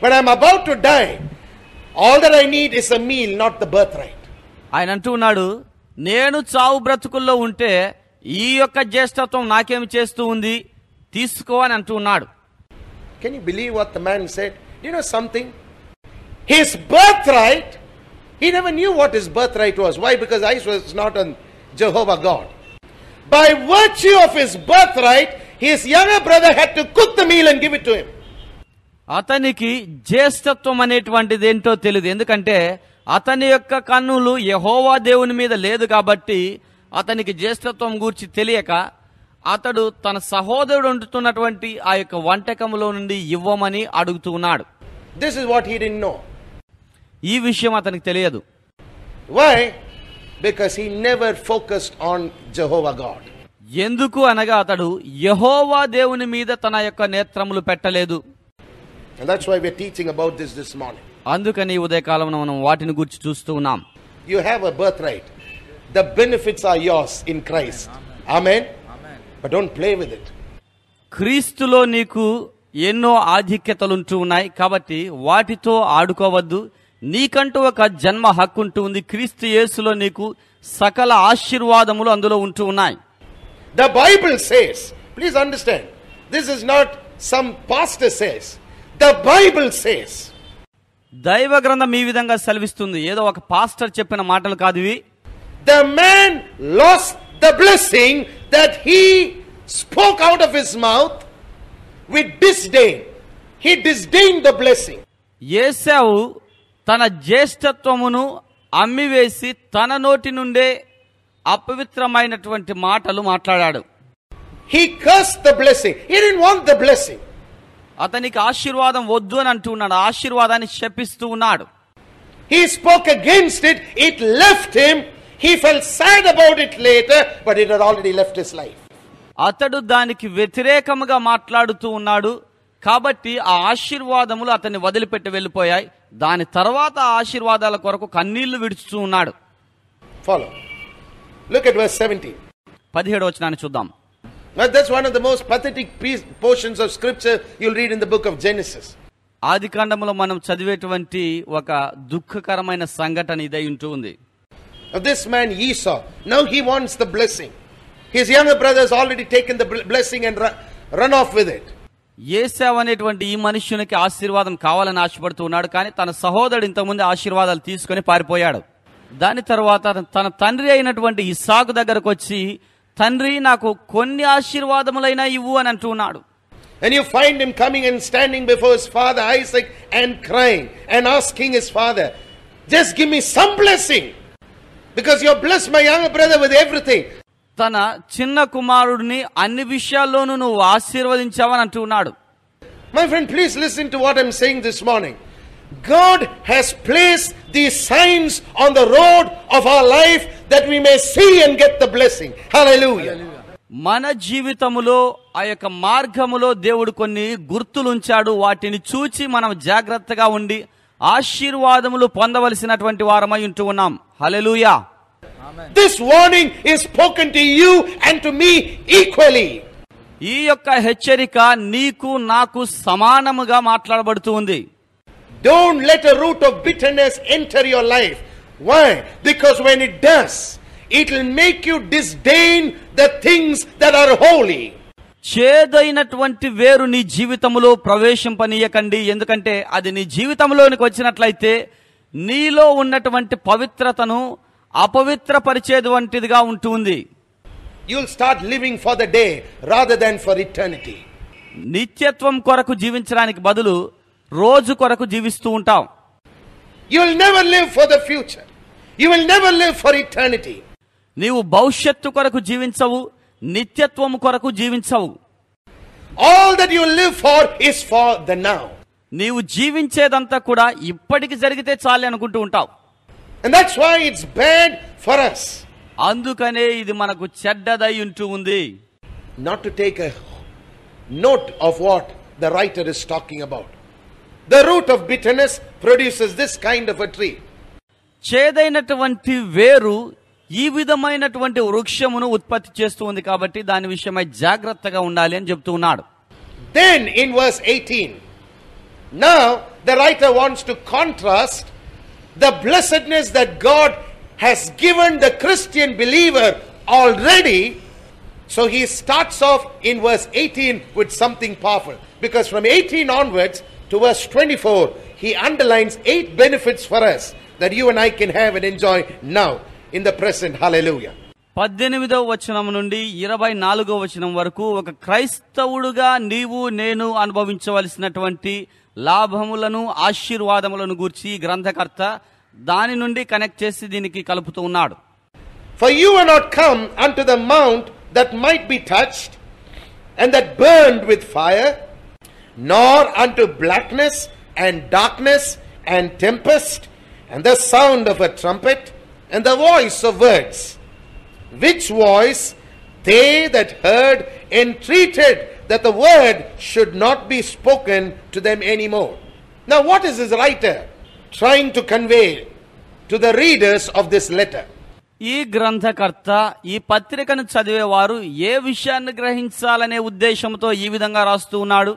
when I'm about to die, all that I need is a meal, not the birthright. ఆయన అంటూ ఉన్నాడు నేను చావు బ్రతుకుల్లో ఉంటే ఈ యొక్క జ్యేష్ఠత్వం నాకేమి చేస్తూ ఉంది తీసుకో అని అంటూ ఉన్నాడు can you believe what the man said you know something his birth right he never knew what his birth right was why because his was not on Jehovah God by virtue of his birth right his younger brother had to cook the meal and give it to him అతనికి జ్యేష్ఠత్వం అనేటువంటిది ఏంటో తెలియదు ఎందుకంటే అతని యొక్క కన్నులు యహోవా దేవుని మీద లేదు కాబట్టి అతనికి జ్యేష్ఠత్వం గూర్చి తెలియక అతడు తన సహోదరుడు వండుతున్నటువంటి ఆ యొక్క వంటకంలో నుండి ఇవ్వమని అడుగుతున్నాడు this is what he know ఈ విషయం అతనికి తెలియదు why because he never focused on Jehovah God ఎందుకు అనగా అతడు యహోవా దేవుని మీద తన యొక్క నేత్రములు పెట్టలేదు that's why we teaching about this this morning అందుకని ఉదయకాలంలో మనం వాటిని గురించి చూస్తూ ఉన్నాం you have a birth right the benefits are yours in Christ amen but don't play with it క్రీస్తులో నీకు ఎన్నో ఆధిక్యతలు ఉంటూ ఉన్నాయి కాబట్టి వాటితో ఆడుకోవద్దు నీకంటూ ఒక జన్మ హక్కు ఉంటూ ఉంది క్రీస్తు యేసులో నీకు సకల ఆశీర్వాదములు అందులో ఉంటూ ఉన్నాయి the Bible says please understand this is not some past says the Bible says దైవ గ్రంథం ఈ విధంగా సెలవిస్తుంది ఏదో ఒక పాస్టర్ చెప్పిన మాటలు కాదు ఇవి the man lost the blessing that he spoke out of his mouth with disdain he disdain the blessing యేసావు తన జ్యేష్ఠత్వమును అమ్మివేసి తన నోటి నుండే అపవిత్రమైనటువంటి మాటలు మాట్లాడాడు he cursed the blessing he డి వాంట్ ద బ్లెస్సింగ్ అతనికి ఆశీర్వాదం వద్దు అని అంటున్నాడు ఆశీర్వాదాన్ని శపిస్తూ ఉన్నాడు he spoke against it it left him he fell sad about it later but it already left his life అతడు దానికి వ్యతిరేకంగా మాట్లాడుతూ ఉన్నాడు కాబట్టి ఆ ఆశీర్వాదములు అతన్ని వదిలిపెట్టి వెళ్ళిపోయాయి దాని తర్వాత ఆశీర్వాదాల కొరకు కన్నీళ్లు విడుచుతూ ఉన్నాడు ఫాలో లుక్ ఎట్ వర్స్ 17 17వ వచనాన్ని చూద్దాం Now that's one of the most pathetic piece, portions of scripture you'll read in the book of Genesis. ఆది కాండములో మనం చదివేటువంటి ఒక దుఃఖకరమైన సంఘటన ఇదై ఉంటూ ఉంది This man Esau, now he wants the blessing. His younger brother has already taken the blessing and run off with it. ఏసావ్ అనేటువంటి ఈ మనుష్యునికి ఆశీర్వాదం కావాలని ఆశపడుతూ ఉన్నాడు కానీ తన సహోదరుడు ఇంతకుముందు ఆశీర్వాదాలు తీసుకొని పారిపోయాడు దాని తర్వాత తన తండ్రి అయినటువంటి ఇసాకు దగ్గరకు వచ్చి తండ్రి నాకు కొన్ని ఆశీర్వాదములైనా ఇవ్వు అని అంటున్నాడు And you find him coming and standing before his father Isaac and crying and asking his father, just give me some blessing because you bless my younger brother with everything. తన చిన్న కుమారుడిని అన్ని విషయాల్లోనూ నువ్వు ఆశీర్వదించావని అంటున్నాడు my friend please listen to what I'm saying this morning God has placed these signs on the road of our life that we may see and get the blessing. Hallelujah. మన జీవితములో ఆ యొక్క మార్గములో దేవుడు కొన్ని గుర్తులుంచాడు వాటిని చూచి మనం జాగ్రత్తగా ఉండి ఆశీర్వాదములు పొందవలసినటువంటి వారమై ఉంటూ ఉన్నాం hallelujah this warning is spoken to you and to me equally ఈ యొక్క హెచ్చరిక నీకు నాకు సమానముగా మాట్లాడబడుతూ ఉంది Don't let a root of bitterness enter your life. Why? Because when it does, it will make you disdain the things that are holy. చేదైనటువంటి వేరు నీ జీవితంలో ప్రవేశింపనీయకండి ఎందుకంటే అది నీ జీవితంలోనికి వచ్చినట్లయితే నీలో ఉన్నటువంటి పవిత్రతను అపవిత్రపరిచేది వంటిదిగా ఉంటుంది you'll start living for the day rather than for eternity నిత్యత్వం కొరకు జీవించడానికి బదులు రోజు కొరకు జీవిస్తూ ఉంటాం you will never live for the future you will never live for eternity నీవు భవిష్యత్తు కొరకు జీవించవు నిత్యత్వము కొరకు జీవించవు all that you live for is for the now నీవు జీవించేదంతా కూడా ఇప్పటికి జరిగితే చాలే అనుకుంటూ ఉంటావు and that's why it's bad for us అందుకనే ఇది మనకు చెడ్డదై ఉంటూ ఉంది not to take a note of what the writer is talking about The root of bitterness produces this kind of a tree. చేదైనటువంటి వేరు ఈ విధమైనటువంటి వృక్షమును ఉత్పత్తి చేస్తూ ఉంది కాబట్టి దాని విషయమై జాగ్రత్తగా ఉండాలి అని చెప్తూ ఉన్నాడు then in verse eighteen now the writer wants to contrast the blessedness that God has given the Christian believer already so he starts off in verse eighteen with something powerful because from eighteen onwards to verse 24, he underlines eight benefits for us that you and I can have and enjoy now in the present. Hallelujah. పద్దెనిమిదవ వచనం నుండి ఇరవై నాలుగవ వచనం వరకు ఒక క్రైస్తవుడుగా నీవు నేను అనుభవించవలసినటువంటి లాభములను ఆశీర్వాదములను గూర్చి గ్రంథకర్త దాని నుండి కనెక్ట్ చేసి దీనికి కలుపుతూ ఉన్నాడు for you are not come unto the mount that might be touched and that burned with fire nor unto blackness and darkness and tempest, and the sound of a trumpet, and the voice of words. Which voice they that heard entreated that the word should not be spoken to them anymore. Now, what is this writer trying to convey to the readers of this letter? ఈ గ్రంథకర్త ఈ పత్రికను చదివేవారు ఏ విషయాన్ని గ్రహించాలనే ఉద్దేశంతో ఈ విధంగా రాస్తూ ఉన్నాడు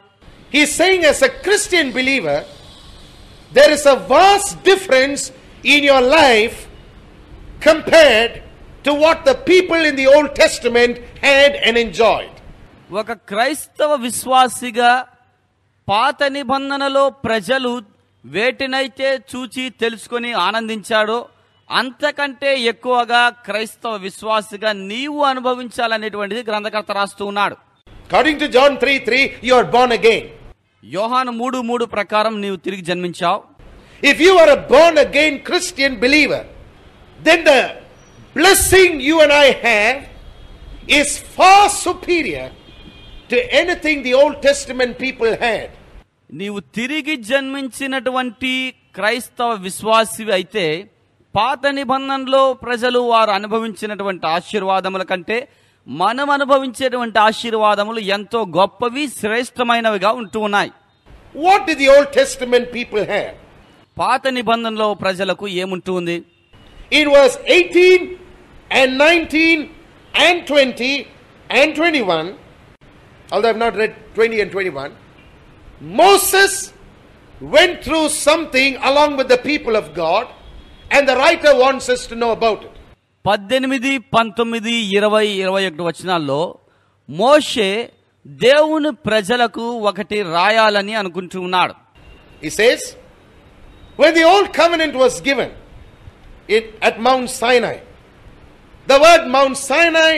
He's saying, as a Christian believer, there is a vast difference in your life compared to what the people in the Old Testament had and enjoyed. ఒక క్రైస్తవ విశ్వాసిగా పాత నిబంధనలో ప్రజలు వేటినైతే చూచి తెలుసుకొని ఆనందించాడో అంతకంటే ఎక్కువగా క్రైస్తవ విశ్వాసిగా నీవు అనుభవించాలనేటువంటిది గ్రంథకర్త రాస్తూ ఉన్నాడు according to John three three you are born again యోహాను మూడు మూడు ప్రకారం నీవు తిరిగి జన్మించావు if you are born again Christian believer then the blessing you and I have is far superior to anything the old testament people had నీవు తిరిగి జన్మించినటువంటి క్రైస్తవ విశ్వాసి అయితే పాత నిబంధనలో ప్రజలు వారు అనుభవించినటువంటి ఆశీర్వాదముల కంటే మనం అనుభవించేటువంటి ఆశీర్వాదములు ఎంతో గొప్పవి శ్రేష్టమైనవిగా ఉంటూ ఉన్నాయి what the old testament people have పాత నిబంధనలో ప్రజలకు ఏముంటూ ఉంది it was eighteen and nineteen and twenty and although I've not read 20 and 21, Moses went through something along with the people of God, and the writer wants us to know about it. పద్దెనిమిది పంతొమ్మిది ఇరవై ఇరవై ఒకటి వచనాల్లో మోషే దేవుని ప్రజలకు ఒకటి రాయాలని అనుకుంటున్నాడు He says, when the old covenant was given it, at Mount Sinai, the word Mount Sinai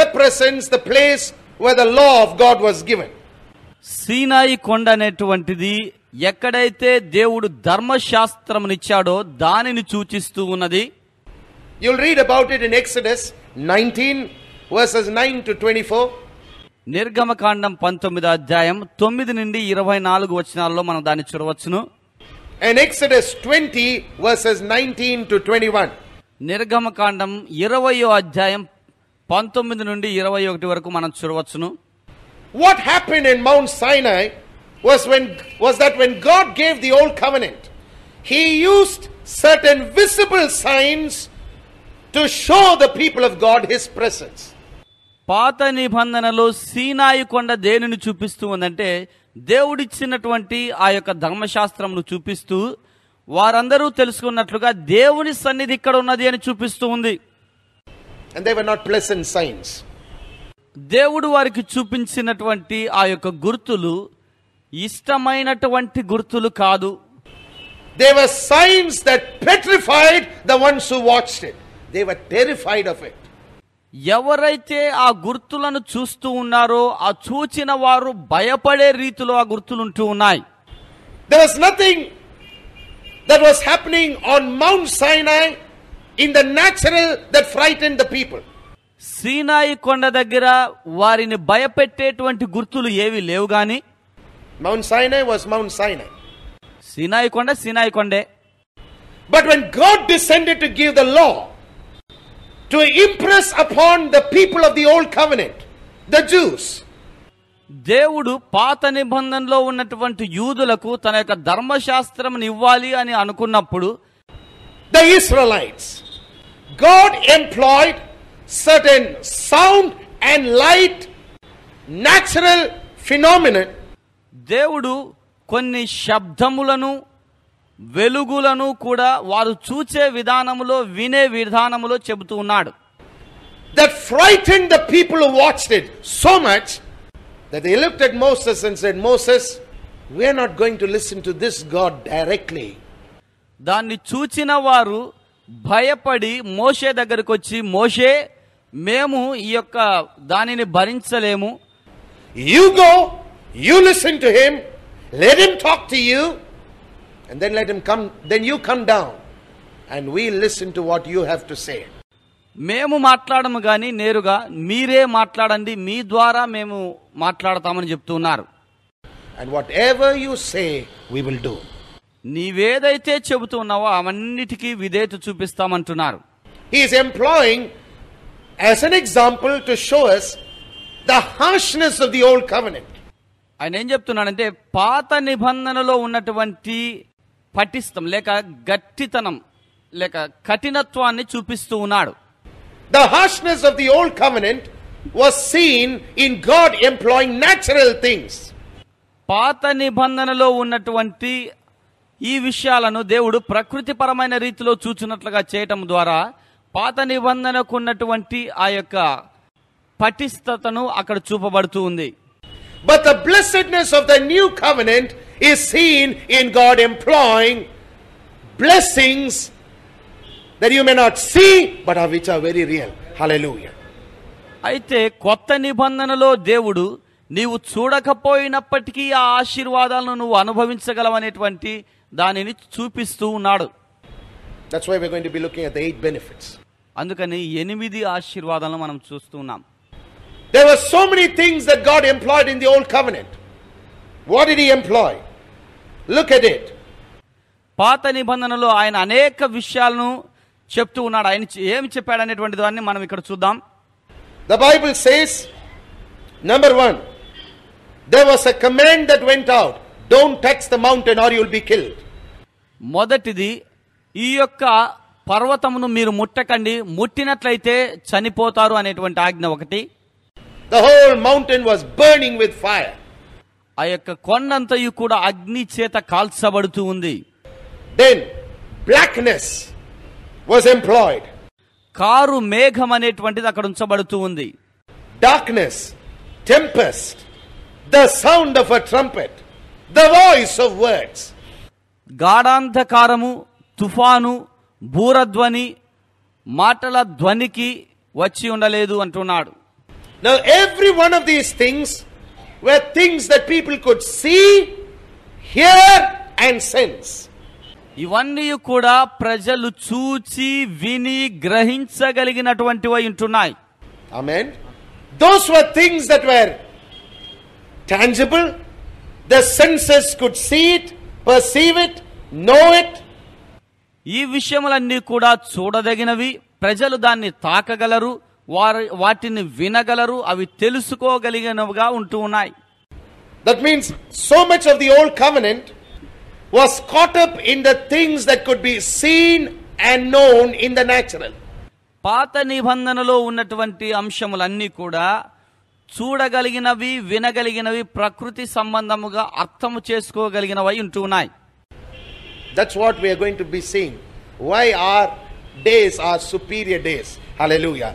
represents the place where the law of God was given. సీనాయి కొండ అనేటువంటిది ఎక్కడైతే దేవుడు ధర్మశాస్త్రమునిచ్చాడో దానిని సూచిస్తూ ఉన్నది You'll read about it in Exodus 19, verses 9 to 24. నిర్గమకాండం And Exodus 20 verses 19 to 21. What happened in Mount Sinai was that when God gave the old covenant, he used certain visible signs to show the people of God his presence పాత నిబంధనలో సీనాయి కొండ దేనిని చూపిస్తూ ఉందంటే దేవుడిచ్చినటువంటి ఆ యొక్క ధర్మశాస్త్రంను చూపిస్తూ వారందరూ తెలుసుకున్నట్లుగా దేవుని సన్నిధి ఇక్కడ ఉన్నది అని చూపిస్తూ ఉంది and they were not pleasant signs దేవుడు వారికి చూపించినటువంటి ఆ యొక్క గుర్తులు ఇష్టమైనటువంటి గుర్తులు కాదు they signs that petrified the ones who watched it they were terrified of it ఎవరైతే ఆ గుర్తులను చూస్తూ ఉన్నారో ఆ చూచిన వారు భయపడే రీతిలో ఆ గుర్తులు ఉంటూ ఉన్నాయి there was nothing that was happening on mount Sinai in the natural that frighten the people సీనాయి కొండ దగ్గర వారిని భయపెట్టేటువంటి గుర్తులు ఏవి లేవు గాని mount Sinai was mount Sinai సీనాయి కొండ సీనాయి కొండే but when God descended to give the law to impress upon the people of the old covenant the Jews దేవుడు పాత నిబంధనలో ఉన్నటువంటి యూదులకు తన యొక్క ధర్మశాస్త్రం ఇవ్వాలి అని అనుకున్నప్పుడు the Israelites God employed certain sound and light natural phenomenon దేవుడు కొన్ని శబ్దములను వెలుగులను కూడా వారు చూచే విధానములో వినే విధానములో చెబుతూ ఉన్నాడు that frighten the people watch it so much that they looked at Moses and said Moses we are not going to listen to this God directly దాన్ని చూచిన వారు భయపడి మోషే దగ్గరకు వచ్చి మోషే మేము ఈ యొక్క దానిని భరించలేము you go you listen to him let him talk to you And then let him come, then you come down and we listen to what you have to say. మేము మాట్లాడము కానీ నేరుగా మీరే మాట్లాడండి మీ ద్వారా మేము మాట్లాడతామని చెప్తున్నారు and whatever you say we will do నీవేదైతే చెబుతున్నావో అవన్నిటికీ విధేయత చూపిస్తామంటున్నారు he's employing as an example to show us the harshness of the old covenant ఆయన ఏం చెప్తున్నాడంటే పాత నిబంధనలో ఉన్నటువంటి పటిష్టం లేక గట్టితనం లేక కఠినత్వాన్ని చూపిస్తూ ఉన్నాడు the harshness of the old covenant was seen in God employing natural things పాత నిబంధనలో ఉన్నటువంటి ఈ విషయాలను దేవుడు ప్రకృతిపరమైన రీతిలో చూచినట్లుగా చేయటం ద్వారా పాత నిబంధనకు ఉన్నటువంటి ఆ యొక్క పటిష్టతను అక్కడ చూపబడుతూ ఉంది but the blessedness of the new covenant is seen in God employing blessings that you may not see, but of which are very real. Hallelujah. అయితే కొత్త నిబంధనలో దేవుడు నీవు చూడకపోయినప్పటికీ ఆ ఆశీర్వాదాలను నువ్వు అనుభవించగలవనేటువంటి దానిని చూపిస్తూ ఉన్నాడు That's why we're going to be looking at the eight benefits. అందుకని ఎనిమిది ఆశీర్వాదాలను మనం చూస్తున్నాం There were so many things that God employed in the old covenant. What did he employ? Look at it పాత నిబంధనలో ఆయన అనేక విషయాలను చెప్తూ ఉన్నాడు ఆయన ఏమి చెప్పాడు అనేటువంటి దాన్ని మనం ఇక్కడ చూద్దాం the Bible says number one they was a command that went out don't touch the mountain or you'll be killed మొదటిది ఈ యొక్క పర్వతమును మీరు ముట్టకండి ముట్టినట్లయితే చనిపోతారు అనేటువంటి ఆజ్ఞ ఒకటి the whole mountain was burning with fire ఆ యొక్క కొండంతయు కూడా అగ్ని చేత కాల్చబడుతూ ఉంది దెన్ బ్లాక్నెస్ వాజ్ ఎంప్లాయిడ్ కారు మేఘం అనేటువంటిది అక్కడ ఉంచబడుతూ ఉంది darkness tempest the sound of a trumpet the voice of words గాఢాంధకారము తుఫాను బూరధ్వని మాటల ధ్వనికి వచ్చి ఉండలేదు అంటున్నాడు every one of these things were things that people could see, hear, and sense. ఇవన్నీ కూడా ప్రజలు చూచి విని గ్రహించగలిగినటువంటివై ఉంటున్నాయి amen those were things that were tangible the senses could see it it perceive it know it ఈ విషయములన్నీ కూడా చూడదగినవి ప్రజలు దాన్ని తాకగలరు వారి వాటిని వినగలరు అవి తెలుసుకోగలిగినవిగా ఉంటూ ఉన్నాయి that means so much of the old covenant was caught up in the things that could be seen and known in the natural పాత నిబంధనలో ఉన్నటువంటి అంశములన్నీ కూడా చూడగలిగినవి వినగలిగినవి ప్రకృతి సంబంధముగా అర్థము చేసుకోగలిగినవి ఉంటూ ఉన్నాయి that's what are going to be seeing why are days are superior days hallelujah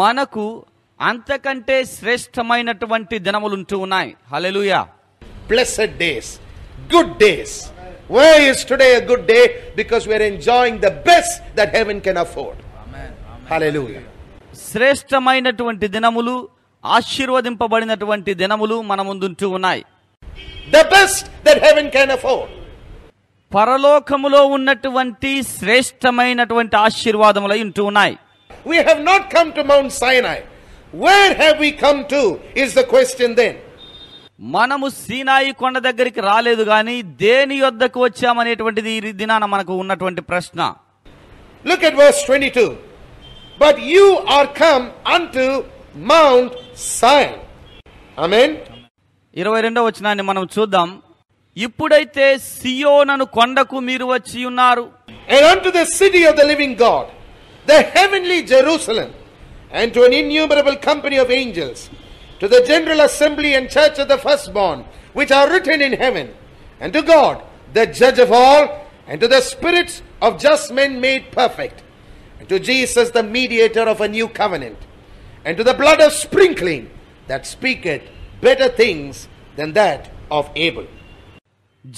మనకు అంతకంటే శ్రేష్టమైనటువంటి దినములుంటూ ఉన్నాయి hallelujah blessed days good days Where is today good day because we are enjoying the best that heaven can afford hallelujah శ్రేష్టమైనటువంటి దినములు ఆశీర్వదింపబడినటువంటి దినములు మన ముందుంటూ ఉన్నాయి the best that heaven can afford పరలోకములో ఉన్నటువంటి శ్రేష్టమైనటువంటి ఆశీర్వాదములై ఉంటూ ఉన్నాయి We have not come to Mount Sinai. Where have we come to is the question then. మనము సీనాయి కొండ దగ్గరికి రాలేదు కానీ దేని యొద్దకు వచ్చామనేటువంటిది ఈ దినాన మనకు ఉన్నటువంటి ప్రశ్న look at verse 22 but you are come unto Mount Zion amen 22వ వచనాన్ని మనం చూద్దాం ఇప్పుడైతే సియోనను కొండకు మీరు వచ్చి ఉన్నారు and unto the city of the living God the heavenly Jerusalem, and to an innumerable company of angels, to the general assembly and church of the firstborn, which are written in heaven, and to God, the judge of all, and to the spirits of just men made perfect, and to Jesus, the mediator of a new covenant, and to the blood of sprinkling that speaketh better things than that of Abel.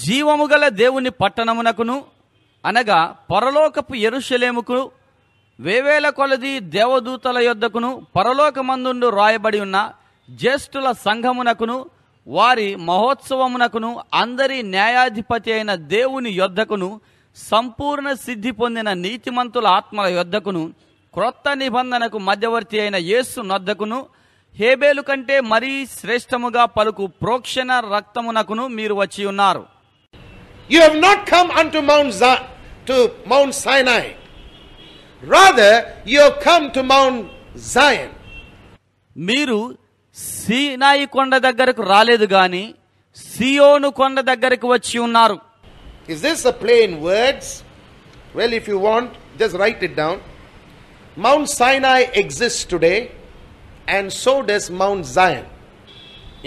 జీవము గల దేవుని పట్టణమునకును అనగా పరలోకపు ఎరుషలేముకు వేవేల కొలది దేవదూతల యొద్దకును పరలోకమందుండు రాయబడి ఉన్న జ్యేష్ఠుల సంఘమునకును వారి మహోత్సవమునకును అందరి న్యాయాధిపతి అయిన దేవుని యొద్దకును సంపూర్ణ సిద్ధి పొందిన నీతిమంతుల ఆత్మల యొద్దకును క్రొత్త నిబంధనకు మధ్యవర్తి అయిన యేసు నొద్దకును హేబేలు కంటే మరీ శ్రేష్టముగా పలుకు ప్రోక్షణ రక్తమునకును మీరు వచ్చి ఉన్నారు you have not come unto to Mount to Mount Sinai Rather, you have come to Mount Zion. మీరు సీనాయి కొండ దగ్గరకు రాలేదు గాని సియోను కొండ దగ్గరకు వచ్చి ఉన్నారు is this a plain words well if you want just write it down Mount Sinai exist today and so does Mount Zion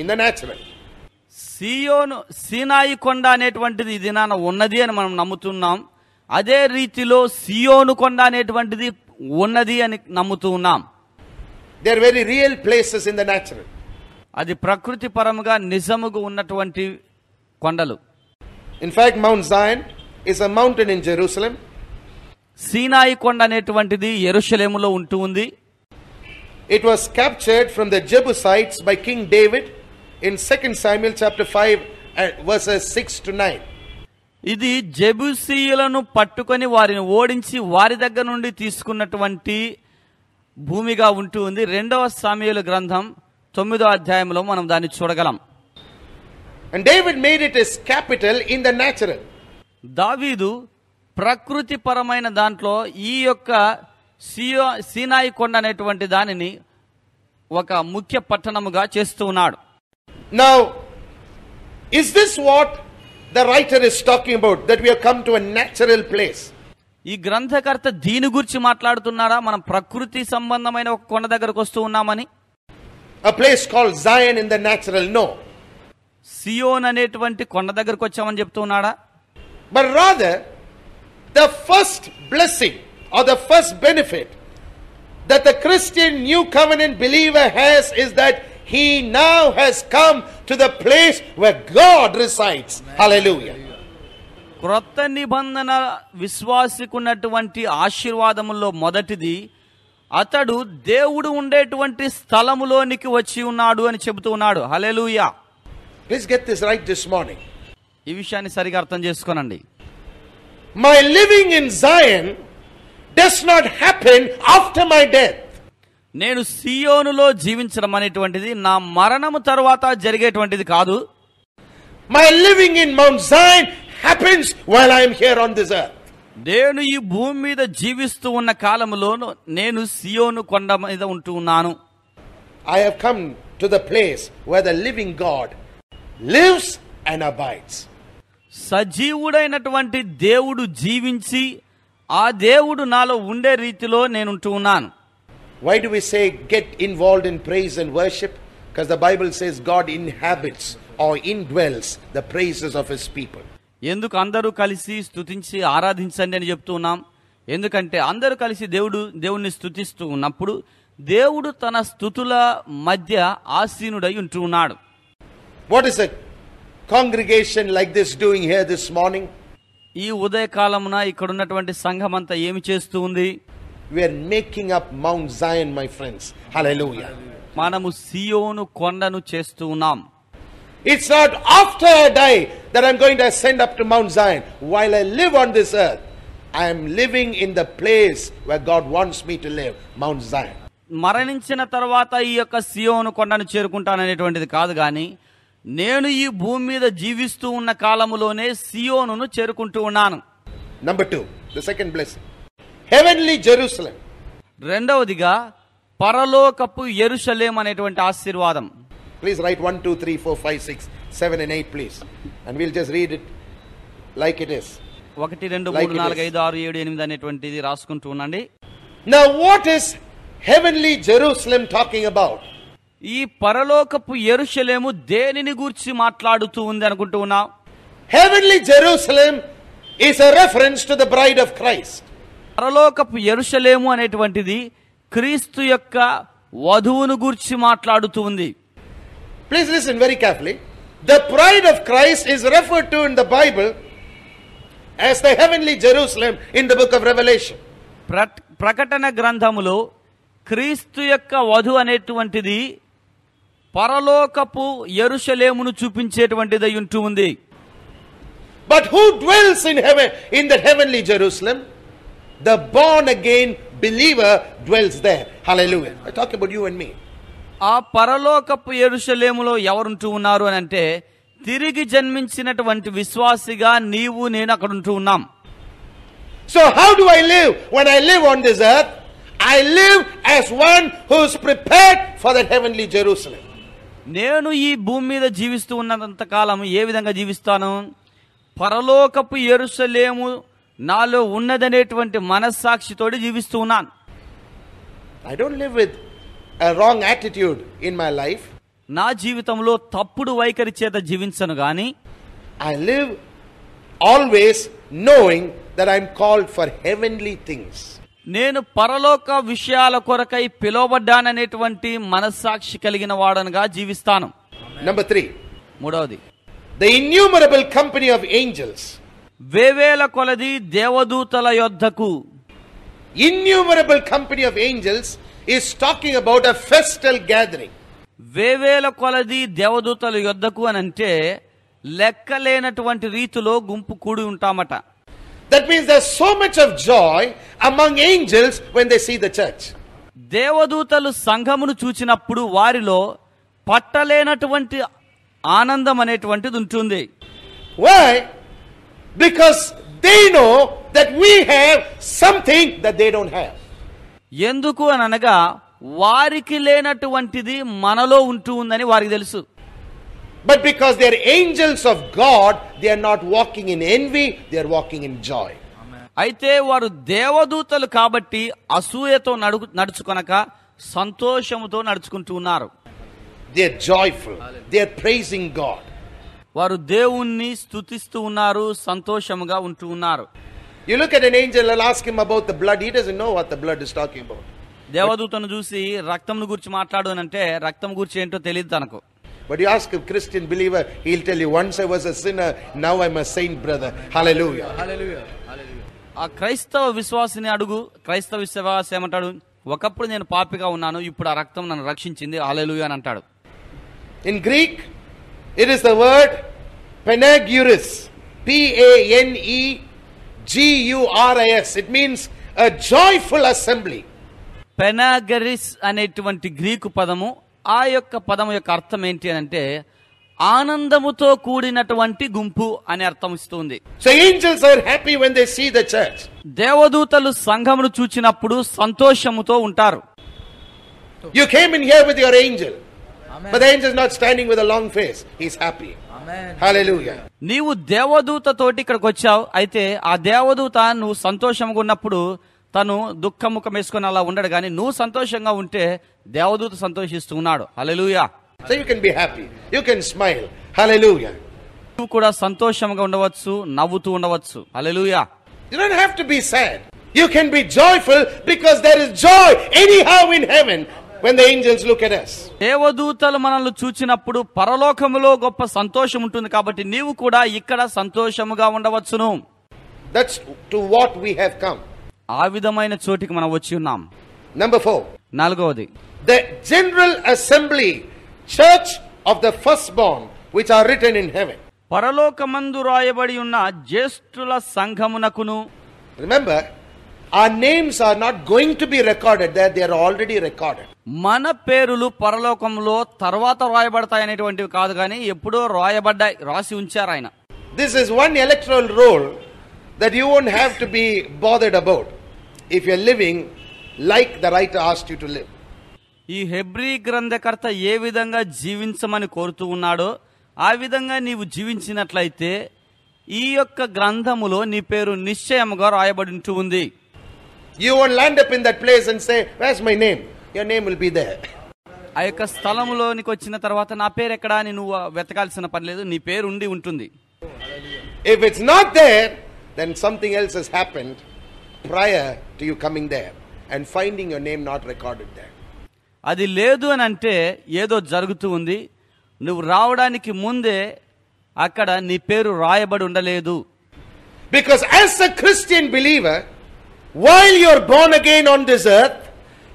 in the natural సియోను సీనాయి కొండ అనేటువంటిది దినాన ఉన్నది అని మనం నమ్ముతున్నాం అదే రీతిలో సియోను కొండ అనేటువంటిది ఉన్నది అని నమ్ముతూ ఉన్నాం they are very real places in the natural అది ప్రకృతి పరంగా నిజముగా ఉన్నటువంటి కొండలు in fact Mount Zion is a mountain in Jerusalem సీనాయి కొండ అనేటువంటిది ఎరుషలేములో ఉంటూ ఉంది it was captured from the sites by King David in second Samuel chapter five verses six to nine ఇది జెబుసీయులను పట్టుకొని వారిని ఓడించి వారి దగ్గర నుండి తీసుకున్నటువంటి భూమిగా ఉంటూ ఉంది రెండవ సామ్యుల గ్రంథం తొమ్మిదో అధ్యాయంలో మనం దాన్ని చూడగలం and David made it is capital in the natural దావీదు ప్రకృతిపరమైన దాంట్లో ఈ యొక్క సియో సీనాయి కొండ అనేటువంటి దానిని ఒక ముఖ్య పట్టణముగా చేస్తూ ఉన్నాడు now is this what The writer is talking about that we have come to a natural place. ఈ గ్రంథకర్త దీని గురించి మాట్లాడుతున్నారా మనం ప్రకృతి సంబంధమైన ఒక కొండ దగ్గరకు వస్తూ ఉన్నామని a place call Zion in the natural no సియోన్ అనేటువంటి కొండ దగ్గరకు వచ్చామని చెప్తున్నాడా but rather the first blessing or the first benefit that the Christian new covenant believer has is that he now has come to the place where God resides. Hallelujah. క్రొత్త నిబంధన విశ్వాసికున్నటువంటి ఆశీర్వాదములో మొదటిది అతడు దేవుడు ఉండేటువంటి స్థలములోనికి వచ్చి ఉన్నాడు అని చెబుతూ ఉన్నాడు hallelujah please get this right this morning ఈ విషయాన్ని సరిగా అర్థం చేసుకోనండి my living in Zion does not happen after my death నేను సియోనులో జీవించడం అనేటువంటిది నా మరణము తర్వాత జరిగేటువంటిది కాదు my living in Mount Zion happens while I'm here on this earth నేను ఈ భూమి మీద జీవిస్తూ ఉన్న కాలంలో నేను సియోను కొండ మీద ఉంటూ ఉన్నాను I have come to the place where the living God lives and abides సజీవుడైనటువంటి దేవుడు జీవించి ఆ దేవుడు నాలో ఉండే రీతిలో ఉంటూ ఉన్నాను Why do we say get involved in praise and worship? Because the Bible says God inhabits or indwells the praises of his people. ఎందుకు అందరూ కలిసి స్థుతించి ఆరాధించండి అని చెప్తున్నాం ఎందుకంటే అందరూ కలిసి దేవుడు దేవుణ్ణి స్థుతిస్తూ ఉన్నప్పుడు దేవుడు తన స్థుతుల మధ్య ఆసీనుడై ఉన్నాడు what is congregation like this doing here this morning ఈ ఉదయకాలమున ఇక్కడ ఉన్నటువంటి సంఘం అంతా ఏమి చేస్తూ ఉంది We are making up Mount Zion, my friends. Hallelujah. మనము సియోను కొండను చేస్తూ It's not after I die that I'm going to ascend up to Mount Zion. While I live on this earth, I am living in the place where God wants me to live, Mount Zion. మరణించిన తర్వాత ఈ యొక్క సియోను కొండను చేరుకుంటాననేటువంటిది కాదు కానీ నేను ఈ భూమి మీద జీవిస్తూ ఉన్న కాలములోనే సియోను చేరుకుంటూ ఉన్నాను number two the second blessing heavenly Jerusalem రెండవదిగా పరలోకపు ఎరుసలేం అనేటువంటి ఆశీర్వాదం please write one two three four five six seven and eight please and will just read it like it is ఒకటి రెండు మూడు నాలుగు ఐదు ఆరు ఏడు ఎనిమిది అనేటువంటిది రాసుకుంటూ ఉండండి నా what is heavenly Jerusalem talking about ఈ పరలోకపు ఎరుసలేము దేనిని గురించి మాట్లాడుతూ ఉంది అనుకుంటూ ఉన్నాం heavenly Jerusalem is a reference to the bride of Christ పరలోకపు ఎరుషలేము అనేటువంటిది క్రీస్తు యొక్క వధువును గురించి మాట్లాడుతూ ఉంది please listen very carefully the bride of Christ is refer to in the Bible as the heavenly Jerusalem in the book of Revelation ప్రకటన గ్రంథములో క్రీస్తు యొక్క వధు అనేటువంటిది పరలోకపు ఎరుషలేమును చూపించేటువంటిదై ఉంటూ ఉంది but who dwells in heaven in the heavenly Jerusalem The born again believer dwells there. Hallelujah. I talk about you and me. ఆ పరలోకపు ఎరుషలేములో ఎవరుంటూ ఉన్నారు అని అంటే తిరిగి జన్మించినటువంటి విశ్వాసిగా నీవు నేను అక్కడ ఉంటూ ఉన్నాం so how do I live one I live on this earth I live as one who is prepared for the heavenly Jerusalem నేను ఈ భూమి మీద జీవిస్తూ ఉన్నంత కాలం ఏ విధంగా జీవిస్తాను పరలోకపు ఎరుసలేము నాలో ఉన్నదనేటువంటి మనస్సాక్షితో జీవిస్తూ ఉన్నాను I don't live with wrong attitude in my life నా జీవితంలో తప్పుడు వైఖరి చేత జీవించను కానీ I live always knowing that I'm called for heavenly things నేను పరలోక విషయాల కొరకై పిలువబడ్డాననేటువంటి మనస్సాక్షి కలిగిన వాడనగా జీవిస్తాను నెంబర్ త్రీ మూడవది the innumerable company of angels వేవేల కొలది దేవదూతల యొద్దకు innumerable company of angels is talking about a festal gathering వేవేల కొలది దేవదూతల యొద్దకు అని అంటే లెక్కలేనటువంటి రీతిలో గుంపు కూడి ఉంటామట that means there so much of joy among angels when they see the church దేవదూతలు సంఘమును చూచినప్పుడు వారిలో పట్టలేనటువంటి ఆనందం అనేటువంటిది ఉంటుంది why because they know that we have something that they don't have. ఎందుకు అని అనగా వారికి లేనటువంటిది మనలో ఉంటూ ఉందని వారికి తెలుసు but because they are angels of God they are not walking in envy they are walking in joy అయితే వారు దేవదూతలు కాబట్టి అసూయతో నడుగు నడుచుకొనక సంతోషముతో నడుచుకుంటూ ఉన్నారు they are joyful they are praising God వారు దేవుణ్ణి స్థుతిస్తూ ఉన్నారు సంతోషముగా ఉంటూ ఉన్నారు You look at an angel and ask him about the blood, he doesn't know what the blood is talking about. దేవదూతను చూసి రక్తంను గురించి మాట్లాడు అని అంటే రక్తం గురించి ఏంటో తెలియదు తనకు But you ask a Christian believer, he'll tell you, once I was a sinner, now I'm a saint, brother. Hallelujah. ఆ క్రైస్తవ విశ్వాసిని అడుగు క్రైస్తవ విశ్వాస ఏమంటాడు ఒకప్పుడు నేను పాపిగా ఉన్నాను ఇప్పుడు ఆ రక్తం నన్ను రక్షించింది హాలెలుయా అని అంటాడు In Greek, It is the word Penaguris. P A N E A N means e G U R పెనాగరిస్ అనేటువంటి గ్రీకు పదము ఆ యొక్క పదము యొక్క అర్థం ఏంటి అని అంటే ఆనందముతో కూడినటువంటి గుంపు అని అర్థం ఇస్తుంది so angels are happy when they see the church దేవదూతలు సంఘమును చూచినప్పుడు సంతోషముతో ఉంటారు you came in here with your angel But the not is with a long face long face. He's happy. నీవు దేవదూతతోటి ఇక్కడికి వచ్చావు అయితే ఆ దేవదూత నువ్వు సంతోషంగా ఉన్నప్పుడు తను దుఃఖముఖం వేసుకొని అలా ఉండడు కానీ నువ్వు సంతోషంగా ఉంటే దేవదూత సంతోషిస్తూ ఉన్నాడు hallelujah so you can be happy you can smile hallelujah నువ్వు కూడా సంతోషంగా ఉండవచ్చు నవ్వుతూ ఉండవచ్చు hallelujah you don't have to be sad you can be joyful because there is joy anyhow in heaven When the angels look at us. దేవదూతలు మనల్ని చూచినప్పుడు పరలోకములో గొప్ప సంతోషం ఉంటుంది కాబట్టి నీవు కూడా ఇక్కడ సంతోషముగా ఉండవచ్చును that's to what we have come ఆ విధమైన చోటికి మనం వచ్చి ఉన్నాం నంబర్ 4 నాలుగవది the general assembly church of the first born which are written in heaven పరలోకమందు రాయబడి ఉన్న జ్యేష్ఠుల సంఘమునకును remember our names are not going to be recorded they are already recorded మన పేరులు పరలోకంలో తర్వాత రాయబడతాయి అనేటువంటివి కాదు కానీ ఎప్పుడో రాయబడ్డాయి రాసి ఉంచారు ఆయన this is one electoral roll that you won't have to be bothered about if you living like the writer asked you to live ఈ హెబ్రీ గ్రంథకర్త ఏ విధంగా జీవించమని కోరుతూ ఉన్నాడో ఆ విధంగా నీవు జీవించినట్లయితే ఈ యొక్క గ్రంథములో నీ పేరు నిశ్చయముగా రాయబడి ఉంది you won't land up in that place and say where's my name your name will be there ఆ యొక్క స్థలంలోనికి వచ్చిన తర్వాత నా పేరు ఎక్కడ అని నువ్వు వెతకాల్సిన పని లేదు నీ పేరు ఉండి ఉంటుంది if it's not there then something else has happened prior to you coming there and finding your name not recorded there అది లేదు అని అంటే ఏదో జరుగుతూ ఉంది నువ్వు రావడానికి ముందే అక్కడ నీ పేరు రాయబడి ఉండలేదు because as a Christian believer while your born again on this earth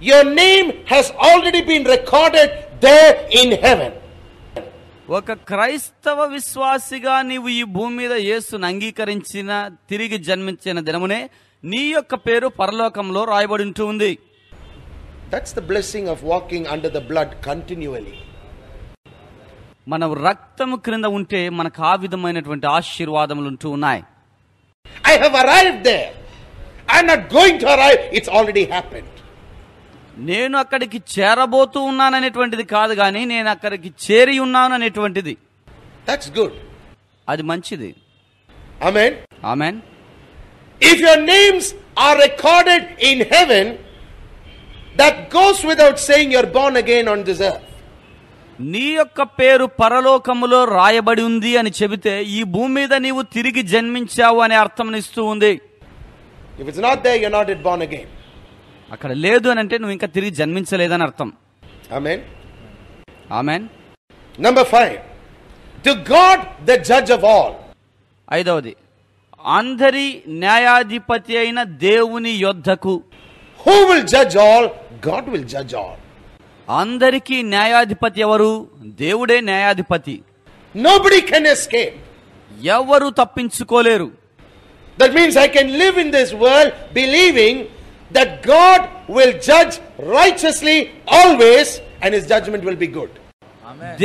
your name has already been recorded there in heaven ఒక క్రైస్తవ విశ్వాసిగా నీవు ఈ భూమి మీద యేసును అంగీకరించిన తిరిగి జన్మించిన దినమునే నీ యొక్క పేరు పరలోకంలో రాయబడి ఉంటుంది that's the blessing of walking under the blood continually మనం రక్తము క్రింద ఉంటే మనకు ఆ విధమైనటువంటి ఆశీర్వాదములు ఉంటూ ఉన్నాయి I have arrived there I not going to arrive it's already happened నేను అక్కడికి చేరబోతూ ఉన్నాననేటువంటిది కాదు కానీ నేను అక్కడికి చేరి ఉన్నాను అనేటువంటిది దట్స్ గుడ్ అది మంచిది amen amen if your names are recorded in heaven that goes without saying your born again on this earth నీ యొక్క పేరు పరలోకములో రాయబడి ఉంది అని చెబితే ఈ భూమి మీద నీవు తిరిగి జన్మించావు అనే అర్థం ఇస్తూ ఉంది if it's not there you not it born again అక్కడ లేదు అని అంటే నువ్వు ఇంకా తిరిగి జన్మించలేదని అర్థం amen amen number five to God the judge of all ఐదవది అందరి న్యాయాధిపతి అయిన దేవుని యొద్దకు who will judge all God will judge all అందరికీ న్యాయాధిపతి ఎవరు దేవుడే న్యాయాధిపతి నోబడి కెన్ ఎస్కేప్ ఎవరు తప్పించుకోలేరు that means I can live in this world believing that God will judge righteously always and his judgment will be good.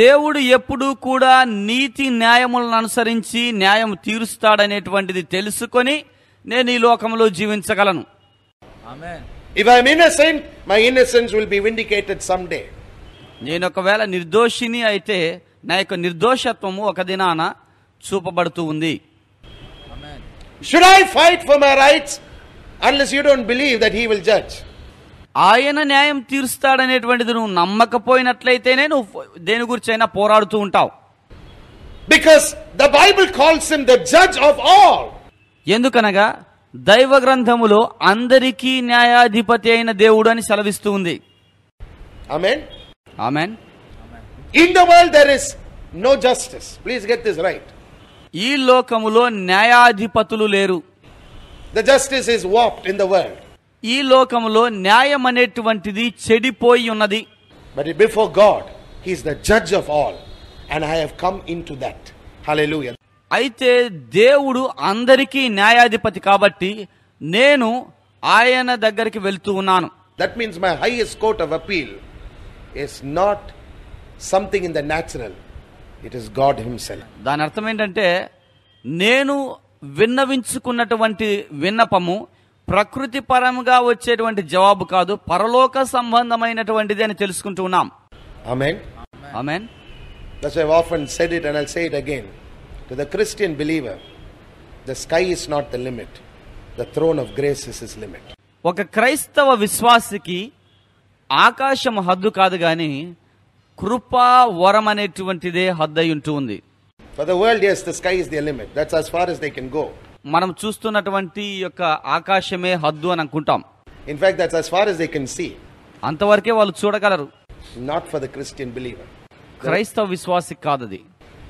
దేవుడు ఎప్పుడూ కూడా నీతి న్యాయములను అనుసరించి న్యాయం తీరుస్తాడనేటువంటిది తెలుసుకొని నేను ఈ లోకంలో జీవించగలను విల్ బి నేను ఒకవేళ నిర్దోషిని అయితే నా యొక్క నిర్దోషత్వము ఒక దినాన చూపబడుతూ ఉంది should I fight for my rights unless you don't believe that he will judge ఆయన న్యాయం తీరుస్తాడనేటువంటిది నువ్వు నమ్మకపోయినట్లయితేనే నువ్వు దేని గురించి అయినా పోరాడుతూ ఉంటావు because the Bible calls in the judge of all ఎందుకనగా దైవ గ్రంథములో అందరికీ న్యాయాధిపతి అయిన దేవుడు అని సెలవిస్తూ ఉంది amen amen in the world there is no justice please get this right ఈ లోకములో న్యాయాధిపతులు లేరు the justice is warped in the world ఈ లోకంలో న్యాయం అనేటువంటిది చెడిపోయి ఉన్నది but before God he's the judge of all and I have come in that hallelujah అయితే దేవుడు అందరికీ న్యాయాధిపతి కాబట్టి నేను ఆయన దగ్గరికి వెళ్తూ ఉన్నాను that means my highest court of appeal is not something in the natural it is God himself దాని అర్థం ఏంటంటే నేను విన్నవించుకున్నటువంటి విన్నపము ప్రకృతి పరంగా వచ్చేటువంటి జవాబు కాదు పరలోక సంబంధమైనటువంటిది అని తెలుసుకుంటున్నాం ఒక క్రైస్తవ విశ్వాసికి ఆకాశం హద్దు కాదు గాని కృపా వరం అనేటువంటిదే హద్దయి ఉంటూ ఉంది వరల్డ్ ద లిమిట్ మనం చూస్తున్నటువంటి యొక్క ఆకాశమే హద్దు అని అనుకుంటాం in fact that's as far as they can see అంతవరకే వాళ్ళు చూడగలరు not for the Christian believer క్రైస్తవ విశ్వాసి కాదది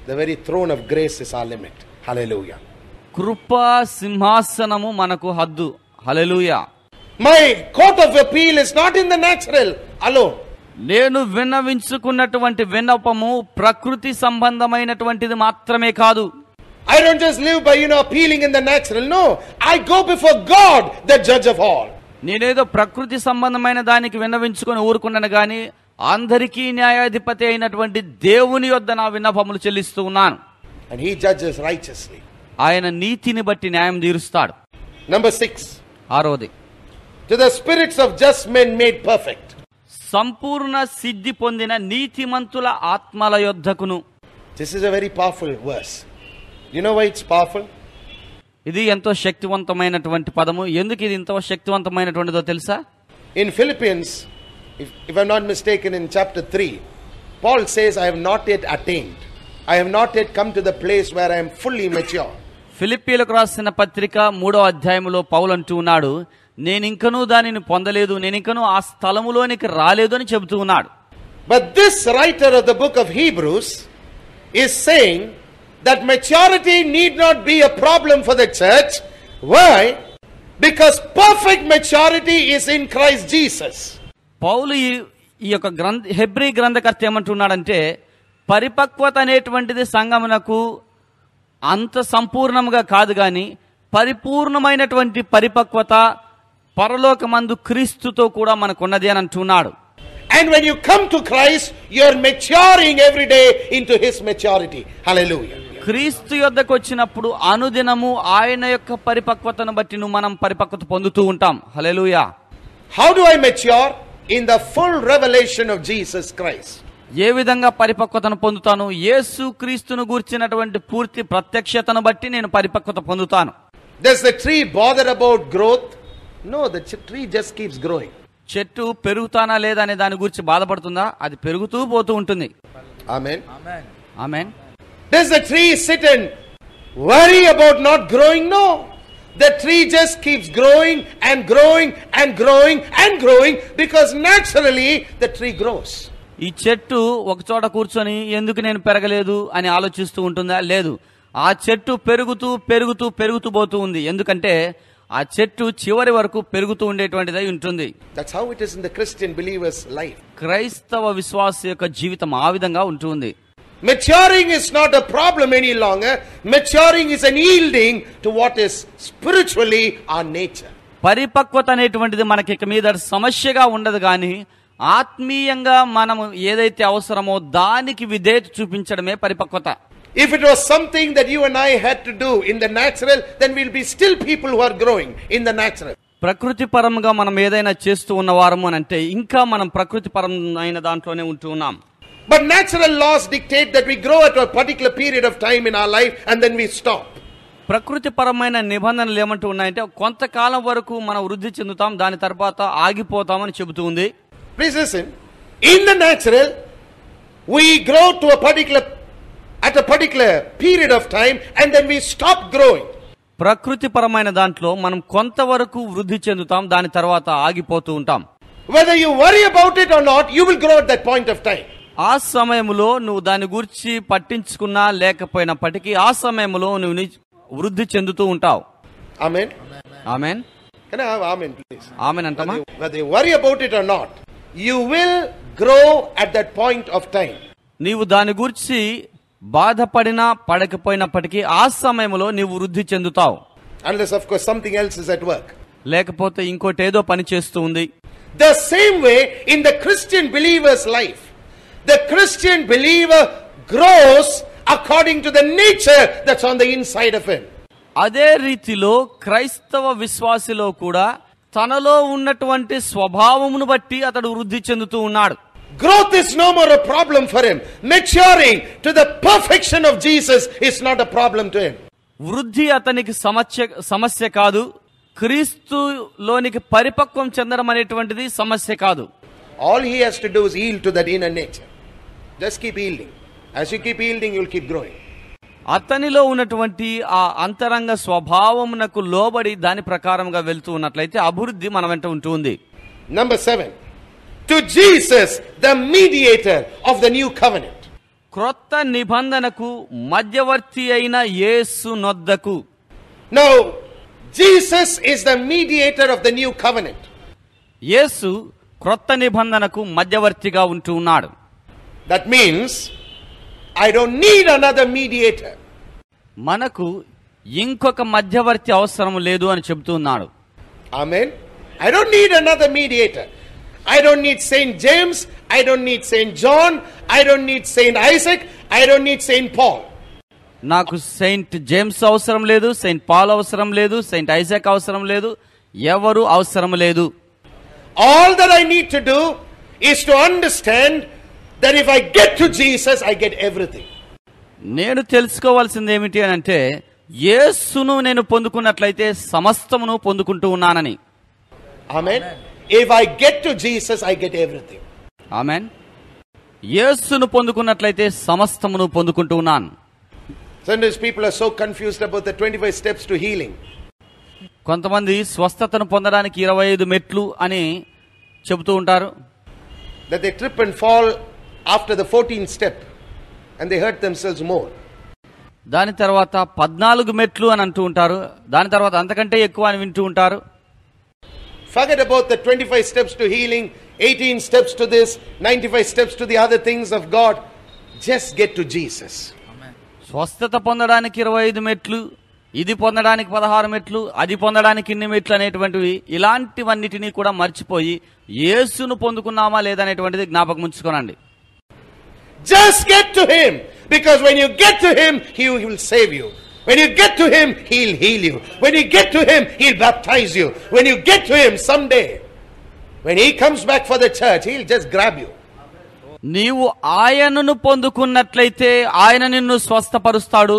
the very throne of grace is our limit hallelujah కృప సింహాసనము మనకు హద్దు hallelujah my court of appeal is not in the natural alone నేను విన్నవించుకున్నటువంటి విన్నపము ప్రకృతి సంబంధమైనటువంటిది మాత్రమే కాదు I don't just live by you feeling in the natural no I I go God the judge judge all నేనేదో ప్రకృతి సంబంధమైన దానికి విన్నవించుకొని ఊరుకున్నాను కానీ అందరికీ న్యాయాధిపతి అయినటువంటి దేవుని యొద్ద నా విన్నపములు చెల్లిస్తూ ఉన్నాను అండ్ he జడ్జెస్ రైచెస్లీ ఆయన నీతిని బట్టి న్యాయం తీరుస్తాడు నెంబర్ సిక్స్ ఆరోది to the spirits of just men made perfect సంపూర్ణ సిద్ధి పొందిన నీతిమంతుల ఆత్మల యొద్ధకును this is a very powerful verse you know why it's powerful ఇది ఎంతో శక్తివంతమైనటువంటి పదము ఎందుకు ఇది ఎంతో శక్తివంతమైనటువంటిదో తెలుసా in Philippians if I not mistake in chapter three Paul says I have not yet attained I have not yet come to the place where I'm fully mature ఫిలిప్పీలకు రాసిన పత్రిక మూడో అధ్యాయంలో పౌల్ అంటూ ఉన్నాడు నేను ఇంకనూ దానిని పొందలేదు నేను ఇంకనూ ఆ స్థలములోనికి రాలేదు అని చెబుతూ ఉన్నాడు but this writer of the book of Hebrews is saying that maturity need not be a problem for the church why because perfect maturity is in Christ Jesus Paul ఈ యొక్క గ్రంథ హెబ్రి గ్రంథకర్త ఏమంటున్నాడంటే పరిపక్వత అనేటువంటిది సంగమునకు అంత సంపూర్ణముగా కాదు కానీ పరిపూర్ణమైనటువంటి పరిపక్వత పరలోకమందు క్రీస్తుతో కూడా మనకున్నది అని అంటున్నాడు when when come to to Christ, maturing every day day into his maturity hallelujah క్రీస్తు యొద్దకు వచ్చినప్పుడు అనుదినము ఆయన యొక్క పరిపక్వతను బట్టి నువ్వు మనం పరిపక్వత పొందుతూ ఉంటాం hallelujah how do I mature in the full revolution of Jesus Christ ఏ విధంగా పరిపక్వతను పొందుతాను యేసు క్రీస్తును గూర్చినటువంటి పూర్తి ప్రత్యక్షతను బట్టి నేను పరిపక్వత పొందుతాను does the tree bother about growth no the tree just keeps growing చెట్టు పెరుగుతానా లేదా అనే దాని గురించి బాధపడుతుందా అది పెరుగుతూ పోతూ ఉంటుంది amen amen does the tree sit and worry about not growing no the tree just keeps growing and growing and growing and growing because naturally the tree grows ఈ చెట్టు ఒక చోట కూర్చొని ఎందుకు నేను పెరగలేదు అని ఆలోచిస్తూ ఉంటుందా లేదు ఆ చెట్టు పెరుగుతూ పెరుగుతూ పెరుగుతూ పోతూ ఉంది ఎందుకంటే ఆ చెట్టు చివరి వరకు పెరుగుతూ ఉండేటువంటిదై ఉంటుంది that's how it is the Christian believer's life క్రైస్తవ విశ్వాస యొక్క జీవితం ఆ విధంగా ఉంటుంది maturing is not a problem any long maturing is an yielding to what is spiritually ఆ నేచర్ పరిపక్వత అనేటువంటిది మనకి ఇక మీద సమస్యగా ఉండదు కానీ ఆత్మీయంగా మనం ఏదైతే అవసరమో దానికి విధేయత చూపించడమే పరిపక్వత if it was something that you and I had to do in the natural, then we'll be still people who are growing in the natural. ప్రకృతి పరంగా మనం ఏదైనా చేస్తూ ఉన్న వారము అని అంటే ఇంకా మనం ప్రకృతి పరమైన దాంట్లోనే ఉంటూ ఉన్నాం but natural laws dictate that we grow at particular period of time in our life and then we stop ప్రకృతి పరమైన నిబంధనలు ఏమంటూ ఉన్నాయంటే కొంతకాలం వరకు మనం వృద్ధి చెందుతాం దాని తర్వాత ఆగిపోతామని చెబుతుంది ఉంది please in the natural we grow to particular at a particular period of time and then we stop growing. ప్రకృతిపరమైన దాంట్లో మనం కొంతవరకు వృద్ధి చెందుతాం దాని తర్వాత ఆగిపోతూ ఉంటాం whether you worry about it or not you will grow at that point of time ఆ సమయంలో నువ్వు దాని గురించి పట్టించుకున్నా లేకపోయినప్పటికీ ఆ సమయంలో నువ్వు వృద్ధి చెందుతూ ఉంటావు amen amen can have amen please amen అంటామా whether you worry about it or not you will grow at that point of time నీవు దాని గురించి బాధపడినా పడకపోయినప్పటికీ ఆ సమయంలో నీవు వృద్ధి చెందుతావు సంథింగ్ ఎల్స్ లేకపోతే ఇంకోటి ఏదో పని చేస్తూ ఉంది the same way in the Christian believer's life the Christian believer grows according to the nature that's on the inside of him అదే రీతిలో క్రైస్తవ విశ్వాసిలో కూడా తనలో ఉన్నటువంటి స్వభావమును బట్టి అతడు వృద్ధి చెందుతూ ఉన్నాడు growth is no more a problem for him maturing to the perfection of Jesus is not a problem to him వృద్ధి అతనికి సమస్య సమస్య కాదు క్రీస్తులోనికి పరిపక్వం చెందడం అనేటువంటిది సమస్య కాదు all he has to do is yield to the in nature just keep yielding as you keep yielding you will keep growing అతనిలో ఉన్నటువంటి ఆ అంతరంగ స్వభావమునకు లోబడి దాని ప్రకారంగా వెళ్తూ ఉన్నట్లయితే అభివృద్ధి మన వెంట ఉంటుంది number seven to Jesus the mediator of the new covenant క్రొత్త నిబంధనకు మధ్యవర్తి అయిన యేసు నొద్దకు now Jesus is the mediator of the new covenant యేసు క్రొత్త నిబంధనకు మధ్యవర్తిగా ఉంటూ ఉన్నాడు that means I don't need another mediator మనకు ఇంకొక మధ్యవర్తి అవసరం లేదు అని చెబుతున్నాడు I mean I don't need another mediator I don't need Saint James I don't need Saint John I don't need Saint Isaac. I don't need Saint Paul నాకు Saint James అవసరం లేదు సెయింట్ పాల్ అవసరం లేదు Saint Isaac అవసరం లేదు ఎవరు అవసరం లేదు all that I need to do is to understand that if I get to Jesus I get everything నేను తెలుసుకోవాల్సింది ఏమిటి అని అంటే యేసును నేను పొందుకున్నట్లయితే సమస్తమును పొందుకుంటూ ఉన్నానని amen if I get to Jesus I get everything amen యేసును పొందుకున్నట్లయితే సమస్తమును పొందుకుంటూ ఉన్నాను Sometimes people are so confused about the 25 steps to healing కొంతమంది స్వస్థతను పొందడానికి ఇరవై ఐదు మెట్లు అని చెబుతూ ఉంటారు that they trip and fall after the 14 step and they hurt themselves more దాని తర్వాత పద్నాలుగు మెట్లు అని అంటూ ఉంటారు దాని తర్వాత అంతకంటే ఎక్కువ అని వింటూ ఉంటారు Forget about the 25 steps to healing, 18 steps to this, 95 steps to the other things of God. Just get to Jesus. స్వస్థత పొందడానికి ఇరవై ఐదు మెట్లు ఇది పొందడానికి పదహారు మెట్లు అది పొందడానికి ఇన్ని మెట్లు అనేటువంటివి ఇలాంటివన్నిటినీ కూడా మర్చిపోయి యేసును పొందుకున్నామా లేదనేటువంటిది జ్ఞాపకం ఉంచుకోనండి just get to him because when you get to him he will save you When you get to Him, He'll heal you. When you get to Him, He'll baptize you. When you get to Him someday, when He comes back for the church, He'll just grab you. నీవు ఆయనను పొందుకున్నట్లయితే ఆయన నిన్ను స్వస్థపరుస్తాడు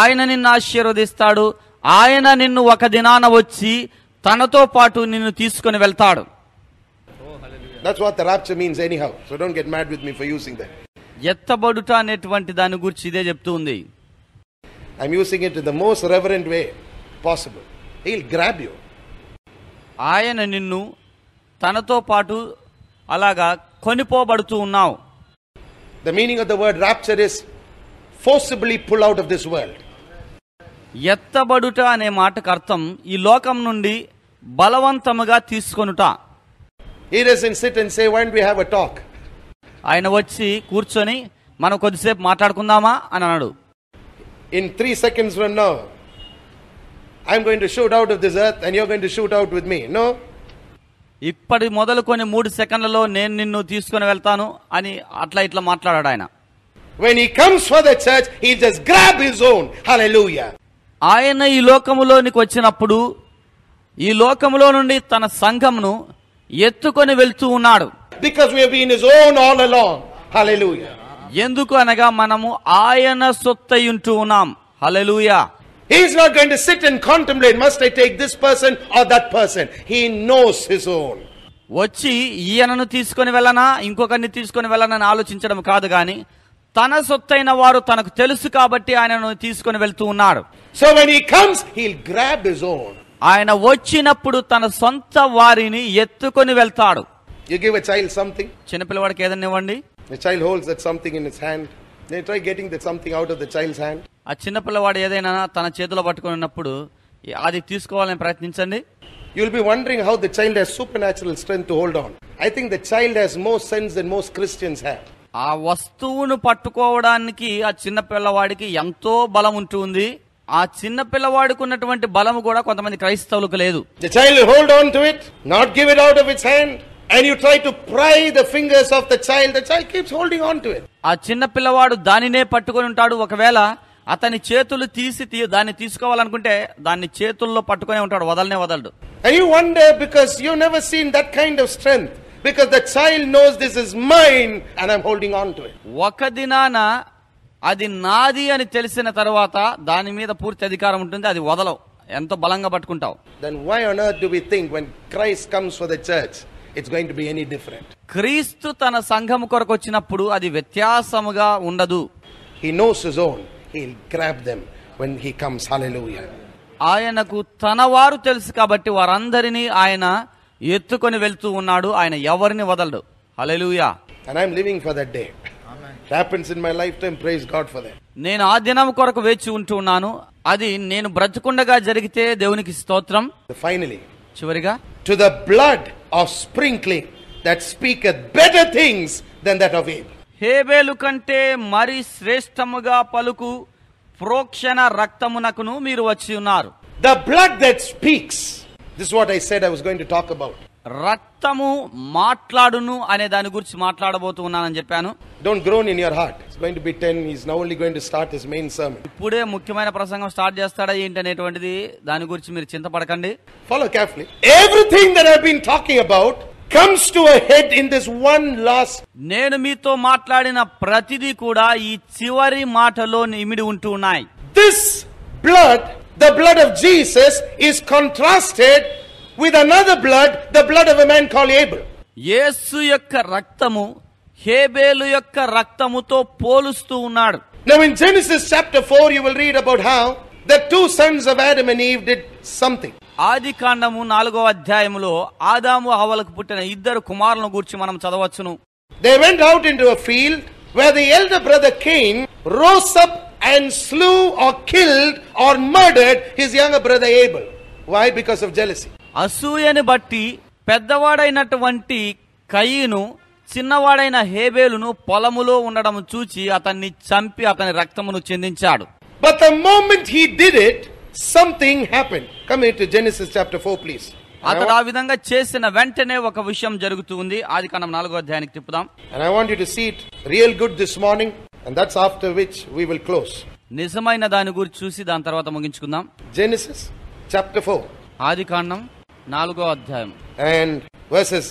ఆయన నిన్ను ఆశీర్వదిస్తాడు ఆయన నిన్ను ఒక దినాన వచ్చి తనతో పాటు నిన్ను తీసుకుని వెళ్తాడు ఎత్తబడుట అనేటువంటి దాని గురించి ఇదే చెప్తూ ఉంది I'm using it in the most reverent way possible will grab you ఆయన నిన్ను తనతో పాటు అలాగా కొనిపోబడుతూ ఉన్నావు the meaning of the word rapture is ఈ pull out of this world ఎత్తబడుట అనే మాటకు అర్థం ఈ లోకం నుండి బలవంతముగా తీసుకొనుట he doesn't sit and say we have a talk ఆయన వచ్చి కూర్చొని మనం కొద్దిసేపు మాట్లాడుకుందామా అని అన్నాడు in three seconds from now, I'm going to shoot out of this earth and you're going to shoot out with me. No? ఇప్పటి మొదలుకొని మూడు సెకండ్లలో నేను నిన్ను తీసుకుని వెళ్తాను అని అట్లా ఇట్లా మాట్లాడాడు ఆయన when he comes church he just grab his own hallelujah ఆయన ఈ లోకంలోనికి వచ్చినప్పుడు ఈ లోకంలో నుండి తన సంఘమును ఎత్తుకొని వెళ్తూ ఉన్నాడు because we have been his own all along hallelujah ఎందుకు అనగా మనము ఆయన సొత్తై ఉంటూ ఉన్నాం హలలుయా He is not going to sit and contemplate, must I take this person or that person? He knows his own. వచ్చి ఈయనను తీసుకొని వెళ్ళనా ఇంకొకరిని తీసుకొని వెళ్ళనని ఆలోచించడం కాదు కానీ తన సొత్తైన వారు తనకు తెలుసు కాబట్టి ఆయనను తీసుకొని వెళ్తూ ఉన్నారు so when he comes he'll grab his own ఆయన వచ్చినప్పుడు తన సొంత వారిని ఎత్తుకొని వెళ్తాడు you give a child something చిన్న పిల్లవాడికి ఏదైనా ఇవ్వండి child child that something in in his hand. They try getting that something out of the child's hand. ఆ చిన్నపిల్లవాడు ఏదైనా తన చేతిలో పట్టుకుని ఉన్నప్పుడు అది తీసుకోవాలని ప్రయత్నించండి you will be wondering how the child has supernatural strength to hold on I think the child has more sense than most Christians have ఆ వస్తువును పట్టుకోవడానికి ఆ చిన్న పిల్లవాడికి ఎంతో బలం ఉంటుంది ఆ చిన్న పిల్లవాడికి ఉన్నటువంటి బలం కూడా కొంతమంది క్రైస్తవులకు లేదు the child hold on to it not give it out of its hand and you try to pry the fingers of the child the child keeps holding on to it ఆ చిన్న పిల్లవాడు దానినే పట్టుకొని ఉంటాడు ఒకవేళ అతని చేతులు తీసి దాన్ని తీసుకోవాలనుకుంటే దాన్ని చేతుల్లో పట్టుకునే ఉంటాడు వదలనే వదలడు and you wonder because you never seen that kind of strength because the child knows this is mine and I'm holding on to it ఒక దినాన అది నాది అని తెలిసిన తర్వాత దాని మీద పూర్తి అధికారం ఉంటుంది అది వదలవు ఎంతో బలంగా పట్టుకుంటావు then why on earth do we think when Christ comes for the church it's going to be any different క్రీస్తు తన సంఘము కొరకు వచ్చినప్పుడు అది వ్యత్యాసముగా ఉండదు he knows his own will grab them when he comes hallelujah ఆయనకు తన వారు తెలుసు కాబట్టి వారందరినీ ఆయన ఎత్తుకొని వెళ్తూ ఉన్నాడు ఆయన ఎవరిని వదలడు hallelujah and I am living for that day happens in my lifetime praise God for that నేను ఆ దినం కొరకు వేచి ఉంటూ ఉన్నాను అది నేను బ్రతుకుండగా జరిగితే దేవునికి స్తోత్రం ఫైనలీ చివరిగా to the blood of sprinkling that speak better things than that of Abel హేబేలు కంటే మరి శ్రేష్టముగా పలుకు ప్రోక్షణ రక్తమునకును మీరు వచ్చి ఉన్నారు the blood that speaks this what I said I was going to talk about రక్తము మాట్లాడును అనే దాని గురించి మాట్లాడబోతూ ఉన్నానని చెప్పాను don't groan in your heart going to be ten is now only going to start his main sermon ఇప్పుడే ముఖ్యమైన ప్రసంగం స్టార్ట్ చేస్తాడా ఏంటి అనేటువంటిది దాని గురించి మీరు చింతపడకండి follow carefully everything that I been talking about comes to a head in this one last నేను మీతో మాట్లాడిన ప్రతిదీ కూడా ఈ చివరి మాటలో ఇమిడి ఉంటూ ఉన్నాయి this blood the blood of Jesus is contrasted with another blood, the blood of a man called Abel. యేసు యొక్క రక్తము హేబేలు యొక్క రక్తముతో పోలుస్తూ ఉన్నాడు Now in Genesis chapter 4 you will read about how the two sons of Adam and Eve did something. ఆది కాండము అధ్యాయములో ఆదాము హవలకు పుట్టిన ఇద్దరు కుమారులను గురించి మనం చదవచ్చును They went out into a field where the elder brother Cain rose up and slew or killed or murdered his younger brother Abel. Why? Because of jealousy. అసూయని బట్టి పెద్దవాడైనటువంటి కయ్యను చిన్నవాడైన హేబేలును పొలములో ఉండడం చూచి అతన్ని చంపి అతని రక్తమును చెందించాడు but the moment he it something please అతడు ఆ విధంగా చేసిన వెంటనే ఒక విషయం జరుగుతుంది ఆది కనం నాలుగో అధ్యాయానికి తిప్పుదాం I to real good this morning that's after which we will close నిజమైన దాని గురించి చూసి దాని తర్వాత ముగించుకుందాం జెనిసిస్ చాప్టర్ ఫోర్ ఆది కాండం నాలుగో అధ్యాయం and verses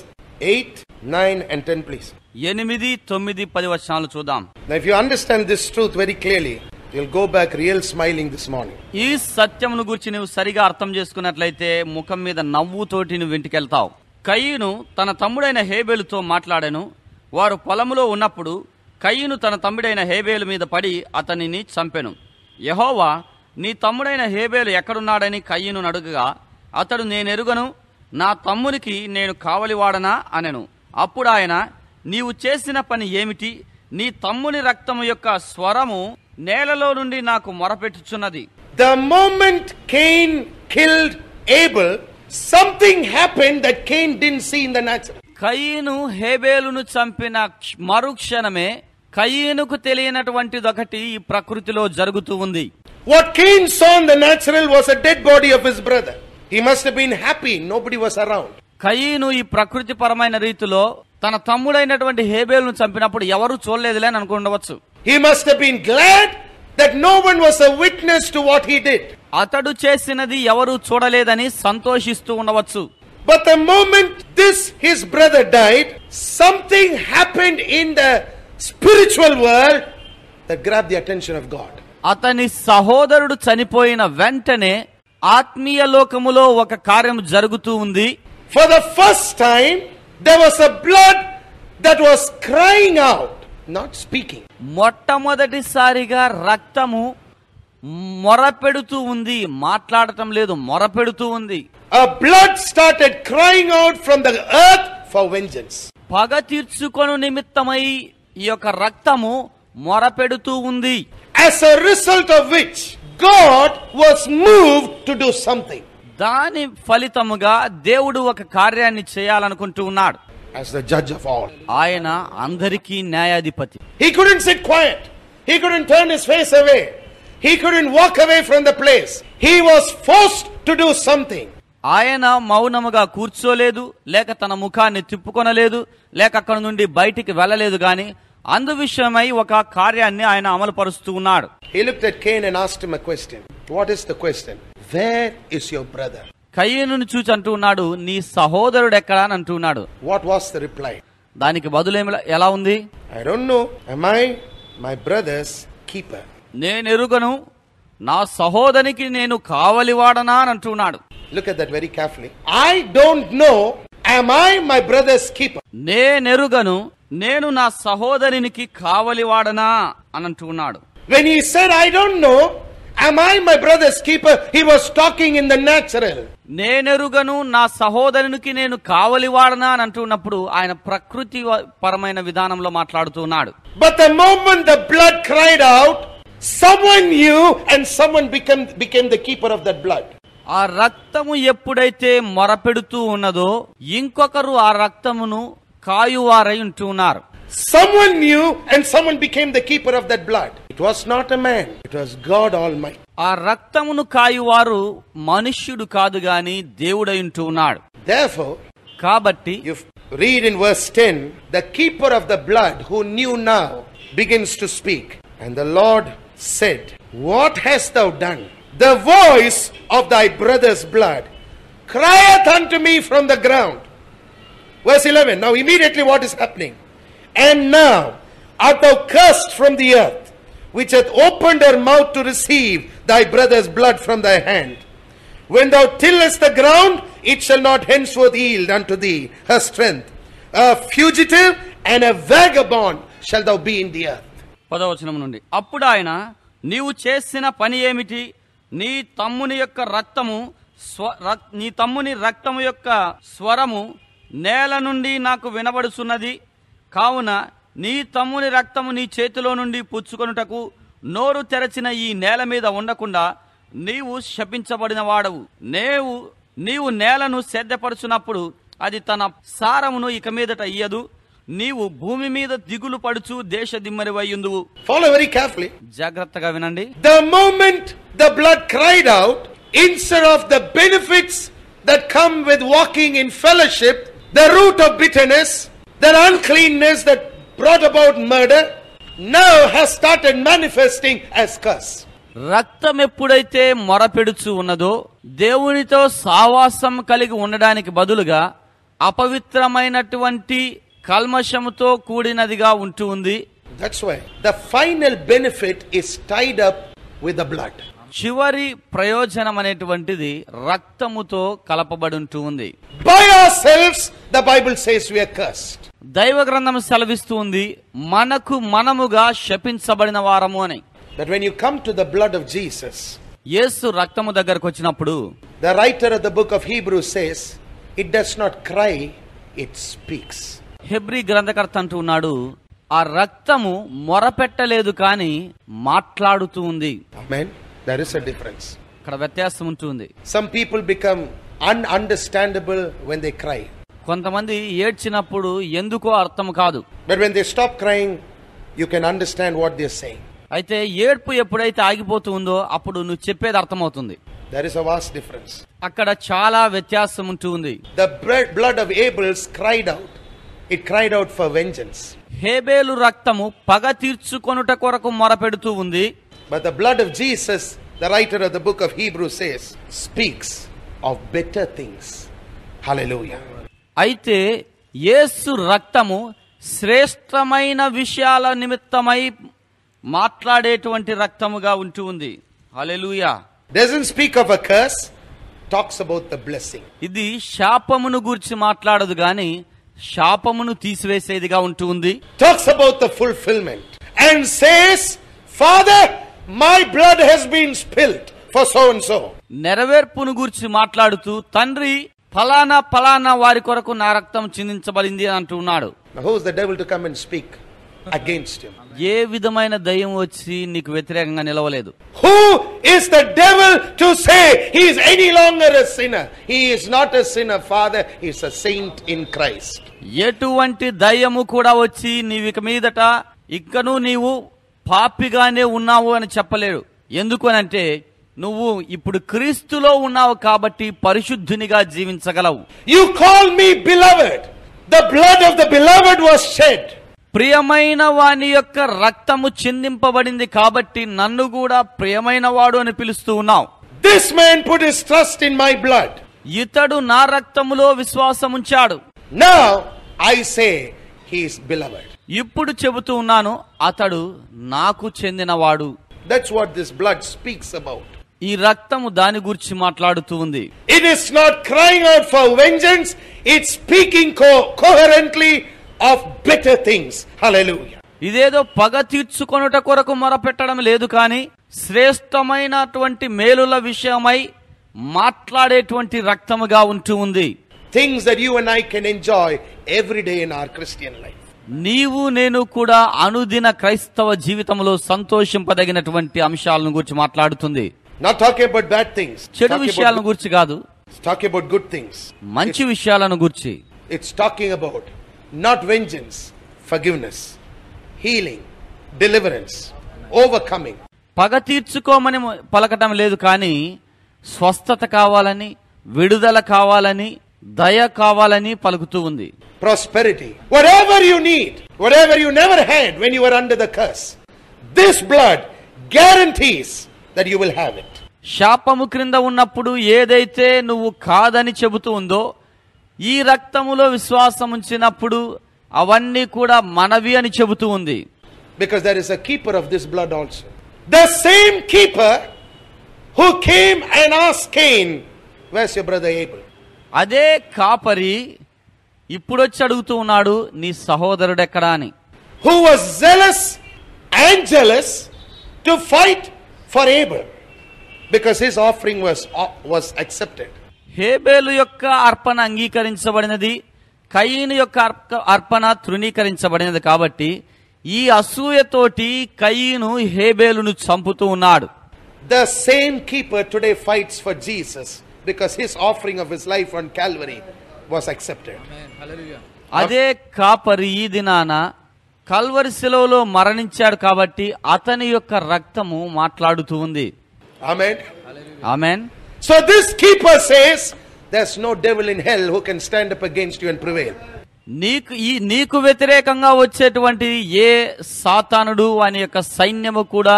eight nine and ten please ఎనిమిది తొమ్మిది పది వర్షాలు చూద్దాం if you understand this truth very clearly you'll go back real smiling this morning ఈ సత్యమును గురించి నువ్వు సరిగా అర్థం చేసుకున్నట్లయితే ముఖం మీద నవ్వుతోటి నువ్వు ఇంటికెళ్తావు కయ్యను తన తమ్ముడైన హేబేలుతో మాట్లాడాను వారు పొలములో ఉన్నప్పుడు కయ్యను తన తమ్ముడైన హేబేలు మీద పడి అతనిని చంపెను యహోవా నీ తమ్ముడైన హేబేలు ఎక్కడున్నాడని కయ్యను అడుగగా అతడు నేనెరుగను నా తమ్మునికి నేను కావలివాడనా అనెను అప్పుడు ఆయన నీవు చేసిన పని ఏమిటి నీ తమ్ముని రక్తము యొక్క స్వరము నేలలో నుండి నాకు మొరపెట్టుచున్నది the moment Cain killed Abel something happen that Cain didn't see in the natural కయీను హేబేలును చంపిన మరుక్షణమే కయీనుకు తెలియనటువంటిది ఒకటి ఈ ప్రకృతిలో జరుగుతూ ఉంది what Cain saw in the natural was a dead body of his brother He must have been happy. Nobody was around. కయీను ఈ ప్రకృతి పరమైన రీతిలో తన తమ్ముడైనటువంటి హేబేల్ను చంపినప్పుడు ఎవరు చూడలేదులే అని అనుకుండవచ్చు he must been glad that no one was a witness to what he did అతడు చేసినది ఎవరు చూడలేదని సంతోషిస్తూ ఉండవచ్చు but the moment this his brother died something happened in the spiritual world the grab the attention of God అతని సహోదరుడు చనిపోయిన వెంటనే ఆత్మీయ లోకములో ఒక కార్యం జరుగుతూ ఉంది for the first time there was a blood that was crying out not speaking మొట్టమొదటిసారిగా రక్తము మొరపెడుతూ ఉంది మాట్లాడటం లేదు మొరపెడుతూ ఉంది blood started crying out from the earth for vengeance పగ తీర్చుకొను నిమిత్తమై ఈ యొక్క రక్తము మొరపెడుతూ ఉంది as a result of which God was moved to do something. దాని ఫలితముగా దేవుడు ఒక కార్యాన్ని చేయాలనుకుంటూ ఉన్నాడు as the judge of all ఆయన అందరికీ న్యాయాధిపతి he couldn't sit quiet he couldn't turn his face away he couldn't walk away from the place he was forced to do something ఆయన మౌనముగా కూర్చోలేదు లేక తన ముఖాన్ని తిప్పుకొనలేదు లేక అక్కడ నుండి బయటికి వెళ్ళలేదు గాని అందువిషయమై ఒక కార్యాన్ని ఆయన అమలు పరుస్తూ ఉన్నాడు కయ్యను చూచి అంటూ ఉన్నాడు నీ సహోదరుడు ఎక్కడా అని అంటూ ఉన్నాడు వాట్ వాస్ ద రిప్లై దానికి బదులేమి ఎలా ఉంది I don't know I my brother's keeper నేను ఎరుగను నా సహోదరికి నేను కావలివాడనా అని అంటున్నాడు look at that very carefully I don't know I my brother's keeper నేను ఎరుగను నేను నా సహోదరునికి కావలివాడనా అని అంటున్నాడు When he said, I don't know, am I my brother's keeper? He was talking in the natural. నేనెరుగను నా సహోదరునికి నేను కావలివాడనా అని అంటున్నప్పుడు ఆయన ప్రకృతి పరమైన విధానంలో మాట్లాడుతున్నాడు But the moment the blood cried out, someone knew and someone became, became the keeper of that blood. ఆ రక్తము ఎప్పుడైతే మొరపెడుతూ ఉన్నదో ఇంకొకరు ఆ రక్తమును కాయువారై ఉంటున్నారు Someone knew and someone became the keeper of that blood. It was not a man, it was God Almighty. ఆ రక్తమును కాయువారు మనుష్యుడు కాదు గాని దేవుడై ఉంటున్నాడు Therefore, కాబట్టి you read in verse 10, the keeper of the blood who knew now begins to speak. And the Lord said, What hast thou done? The voice of thy brother's blood crieth unto me from the ground. Verse 11. Now, immediately what is happening? And now, art thou cursed from the earth, which hath opened her mouth to receive thy brother's blood from thy hand. When thou tillest the ground, it shall not henceforth yield unto thee her strength. A fugitive and a vagabond shall thou be in the earth. పదవచనం అప్పుడు ఆయన నీవు చేసిన పని ఏమిటి నీ తమ్ముని యొక్క రక్తము నీ తమ్ముని రక్తము యొక్క స్వరము నేల నుండి నాకు వినబడుచున్నది కావున నీ తమ్ముని రక్తము నీ చేతిలో నుండి పుచ్చుకొనుటకు నోరు తెరచిన ఈ నేల మీద ఉండకుండా నీవు శపించబడిన వాడవు నేవు నీవు నేలను సేద్యపరుచున్నప్పుడు అది తన సారమును ఇక మీదట ఇయ్యదు నీవు భూమి మీద దిగులు పడుచు దేశ దిమ్మరి వయ్యుందువు ఫాలో వెరీ కేర్ఫుల్లీ జాగ్రత్తగా వినండి the moment the blood cried out instead of the benefits that come with walking in fellowship the root of bitterness, that uncleanness that brought about murder, now has started manifesting as curse. రక్తం ఎప్పుడైతే మొరపెడుచు ఉన్నదో దేవునితో సావాసం కలిగి ఉండడానికి బదులుగా అపవిత్రమైనటువంటి కల్మషముతో కూడినదిగా ఉంటుంది the final benefit is tied up with blood చివరి ప్రయోజనం అనేటువంటిది రక్తముతో కలపబడుంటూ ఉంది బై ద బైబిల్ దైవ గ్రంథం సెలవిస్తూ ఉంది మనకు మనముగా శపించబడిన వారము అని that when you come to the blood of Jesus యేసు రక్తము దగ్గరకు వచ్చినప్పుడు the writer of the book of Hebrew says it does not cry it speaks హెబ్రీ గ్రంథకర్త అంటూ ఉన్నాడు ఆ రక్తము మొరపెట్టలేదు కానీ మాట్లాడుతూ ఉంది దర్ ఇస్ అ డిఫరెన్స్ ఇక్కడ వ్యత్యాసం ఉంటుంది some people become un understandable when they cry కొంతమంది ఏడ్చినప్పుడు ఎందుకో అర్థం కాదు but when they stop crying you can understand what they saying అయితే ఏడ్పు ఎప్పుడైతే ఆగిపోతూ ఉందో అప్పుడు నువ్వు చెప్పేది అర్థమవుతుంది there is a vast difference అక్కడ చాలా వ్యత్యాసం ఉంటుంది the blood of Abel's cried out it cried out for vengeance హేబేలు రక్తము పగ తీర్చుకొనుట కొరకు మొరపెడుతూ ఉంది But the blood of Jesus, the writer of the book of Hebrews says, speaks of better things. Hallelujah. Aite Yesu Raktamu Srestramaina Vishala Nimittamai Matra De twenty Raktamuga Untundi. Hallelujah. Doesn't speak of a curse, talks about the blessing. Idi Shapamunu Gurchi Matla Dagani Shapamunu Tiswe Sediga Untundi. Talks about the fulfillment and says, Father, my blood has been spilled for so and so నెరవేర్పును గురించి మాట్లాడుతూ తండ్రి ఫలానా ఫలానా వారి కొరకు నా రక్తం చిందించబడింది అంటున్నాడు who's the devil to come and speak against him ఏ విధమైన దయ్యం వచ్చి నీకు వ్యతిరేకంగా నిలవలేదు who is the devil to say he is any longer a sinner he is not a sinner Father he is a saint in Christ ఎటువంటి దయ్యము కూడా వచ్చి ఇక మీదట ఇకను నీవు పాపిగానే ఉన్నావు అని చెప్పలేడు ఎందుకు అని అంటే నువ్వు ఇప్పుడు క్రీస్తులో ఉన్నావు కాబట్టి పరిశుద్ధునిగా జీవించగలవు you call me beloved the blood of the beloved was shed ప్రియమైన వాని యొక్క రక్తము చిందింపబడింది కాబట్టి నన్ను కూడా ప్రియమైన వాడు అని పిలుస్తూ ఉన్నావు this man put his trust in my blood ఇతడు నా రక్తములో విశ్వాసం ఉంచాడు now I say he is beloved ఇప్పుడు చెబుతూ ఉన్నాను అతడు నాకు చెందినవాడు that's what this blood speaks about ఈ రక్తము దాని గురించి మాట్లాడుతూ ఉంది it is not crying out for vengeance it speaking coherently of better things hallelujah ఇదేదో పగ తీర్చుకొనుట కొరకు మొరపెట్టడం లేదు కానీ శ్రేష్టమైనటువంటి మేలుల విషయమై మాట్లాడేటువంటి రక్తముగా ఉంటూ ఉంది things that you and I can enjoy every day in our Christian life నీవు నేను కూడా అనుదిన క్రైస్తవ జీవితంలో సంతోషింపదగినటువంటి అంశాలను గురించి మాట్లాడుతుంది థింగ్స్ చెడు విషయాలను గురించి కాదు టాక్ అబౌట్ గుడ్ థింగ్స్ మంచి విషయాలను గురించి it's talking about not vengeance forgiveness healing deliverance overcoming పగ తీర్చుకోమని పలకటం లేదు కానీ స్వస్థత కావాలని విడుదల కావాలని దయ కావాలని పలుకుతూ ఉంది prosperity whatever you need whatever you never had when you are under the curse this blood guarantees that you will have it శాపము క్రింద ఉన్నప్పుడు ఏదైతే నువ్వు కాదని చెబుతూ ఉందో ఈ రక్తములో విశ్వాసం ఉంచినప్పుడు అవన్నీ కూడా మనవి అని చెబుతూ ఉంది because there is a keeper of this blood also the same keeper who came and ask Cain where's your brother Abel అదే కాపరి ఇప్పుడొచ్చి అడుగుతూ ఉన్నాడు నీ సహోదరుడు ఎక్కడా అని who was jealous and jealous to fight for Abel because his offering was was accepted హేబేలు యొక్క అర్పణ అంగీకరించబడినది కయీను యొక్క అర్పణ తృణీకరించబడినది కాబట్టి ఈ అసూయతోటి కయీను హేబేలును చంపుతూ ఉన్నాడు the same keeper today fights for Jesus because his offering of his life on Calvary was accepted. అదే కాపరి ఈ దినాన కల్వరి శిలవలో మరణించాడు కాబట్టి అతని యొక్క రక్తము మాట్లాడుతూ ఉంది amen amen so this keeper says there's no devil in hell who can stand up against you and prevail నీకు ఈ నీకు వ్యతిరేకంగా వచ్చేటువంటి ఏ సాతానుడు వాని యొక్క సైన్యము కూడా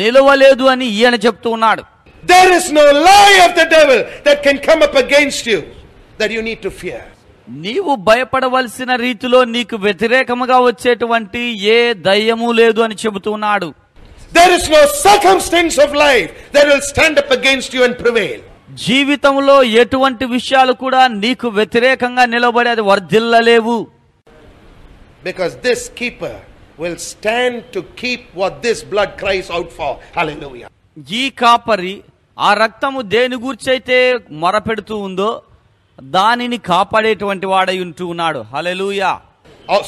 నిలవలేదు అని ఈయన చెప్తూ ఉన్నాడు There is no lie of the devil that can come up against you that you need to fear. నీవు భయపడవలసిన రీతిలో నీకు వ్యతిరేకముగా వచ్చేటువంటి ఏ దయ్యము లేదు అని చెబుతున్నాడు there is no circumstance of life that will stand up against you and prevail జీవితంలో ఎటువంటి విషయాలు కూడా నీకు వ్యతిరేకంగా నిలబడి అది వర్ధిల్లలేవు because this keeper will stand to keep what this blood cries out for hallelujah ఈ కాపరి ఆ రక్తము దేని గుర్చైతే మొరపెడుతూ ఉందో దానిని కాపాడేటువంటి వాడై ఉంటూ ఉన్నాడు hallelujah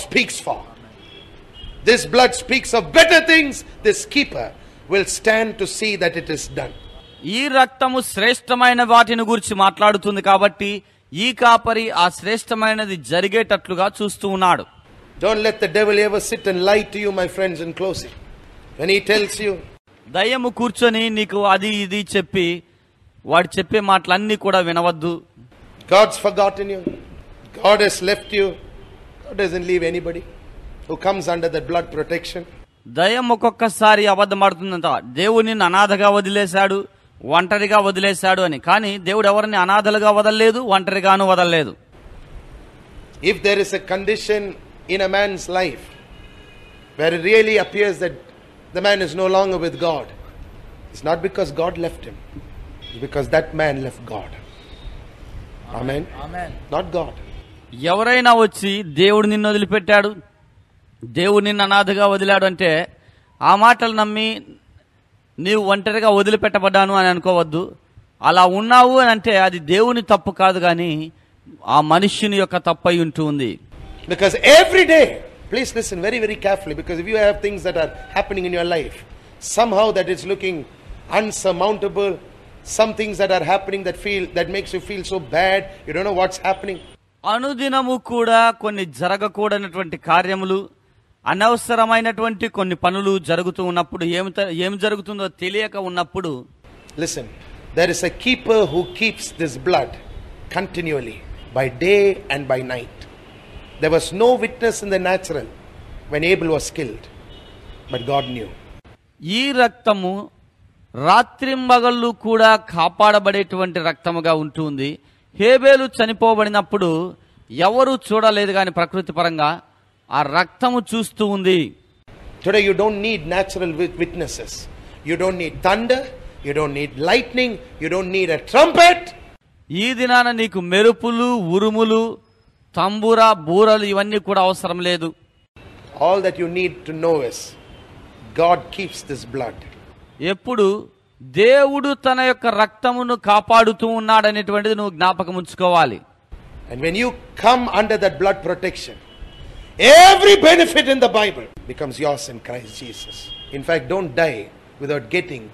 speaks for this blood speaks of better things this keeper will stand to see that it is done ఈ రక్తము శ్రేష్టమైన వాటిని గురించి మాట్లాడుతుంది కాబట్టి ఈ కాపరి ఆ శ్రేష్టమైనది జరిగేటట్లుగా చూస్తూ ఉన్నాడు don't let the devil ever sit and lied to you my friends and close it when he tells you దయ్యము కూర్చొని నీకు అది ఇది చెప్పి వాడు చెప్పే మాటలన్నీ కూడా వినవద్దు God's for in you God is left you God in leave anybody who comes under the blood protection దయ్యం ఒక్కొక్కసారి అబద్ధమాడుతుందంట దేవుని అనాథగా వదిలేశాడు ఒంటరిగా వదిలేశాడు అని కానీ దేవుడు ఎవరిని అనాథలుగా వదలలేదు ఒంటరిగాను వదలలేదు if there is a condition in a man's life where really appears that the man is no longer with God. It's not because God left him, it's because that man left God. Amen. Amen. Not God. ఎవరైనా వచ్చి దేవుడు నిన్ను వదిలిపెట్టాడు దేవుడు నిన్ను అనాథగా వదిలాడు అంటే ఆ మాటలు నమ్మి నీవు ఒంటరిగా వదిలిపెట్టబడ్డాను అని అనుకోవద్దు అలా ఉన్నావు అని అంటే అది దేవుని తప్పు కాదు కానీ ఆ మనిషిని యొక్క తప్పు అయి ఉంటుంది because every day Please listen very, very carefully because if you have things that are happening in your life, somehow that is looking unsurmountable, some things that are happening that feel that makes you feel so bad, you don't know what's happening. అనుదినము కూడా కొన్ని జరగకూడనటువంటి కార్యములు అనవసరమైనటువంటి కొన్ని పనులు జరుగుతూ ఉన్నప్పుడు ఏమి ఏం జరుగుతుందో తెలియక ఉన్నప్పుడు listen there is a keeper who keeps this blood continually by day and by night there was no witness in the natural when Abel was killed but God knew ఈ రక్తము మగళ్ళు కూడా కాపాడబడేటువంటి రక్తముగా ఉంటుంది హేబేలు చనిపోబడినప్పుడు ఎవరు చూడలేదు కానీ ప్రకృతి పరంగా ఆ రక్తము చూస్తూ ఉంది today you don't need natural witnesses you don't need thunder you don't need lightning you don't need a trumpet ఈ దినాన నీకు మెరుపులు ఉరుములు తంబూరా బూరలు ఇవన్నీ కూడా అవసరం లేదు all that you need to know is God keeps this blood ఎప్పుడు దేవుడు తన యొక్క రక్తమును కాపాడుతూ ఉన్నాడు అనేటువంటిది నువ్వు జ్ఞాపకం ఉంచుకోవాలి and when you come under that blood protection every benefit in the Bible becomes yours in Christ Jesus in fact don't die without getting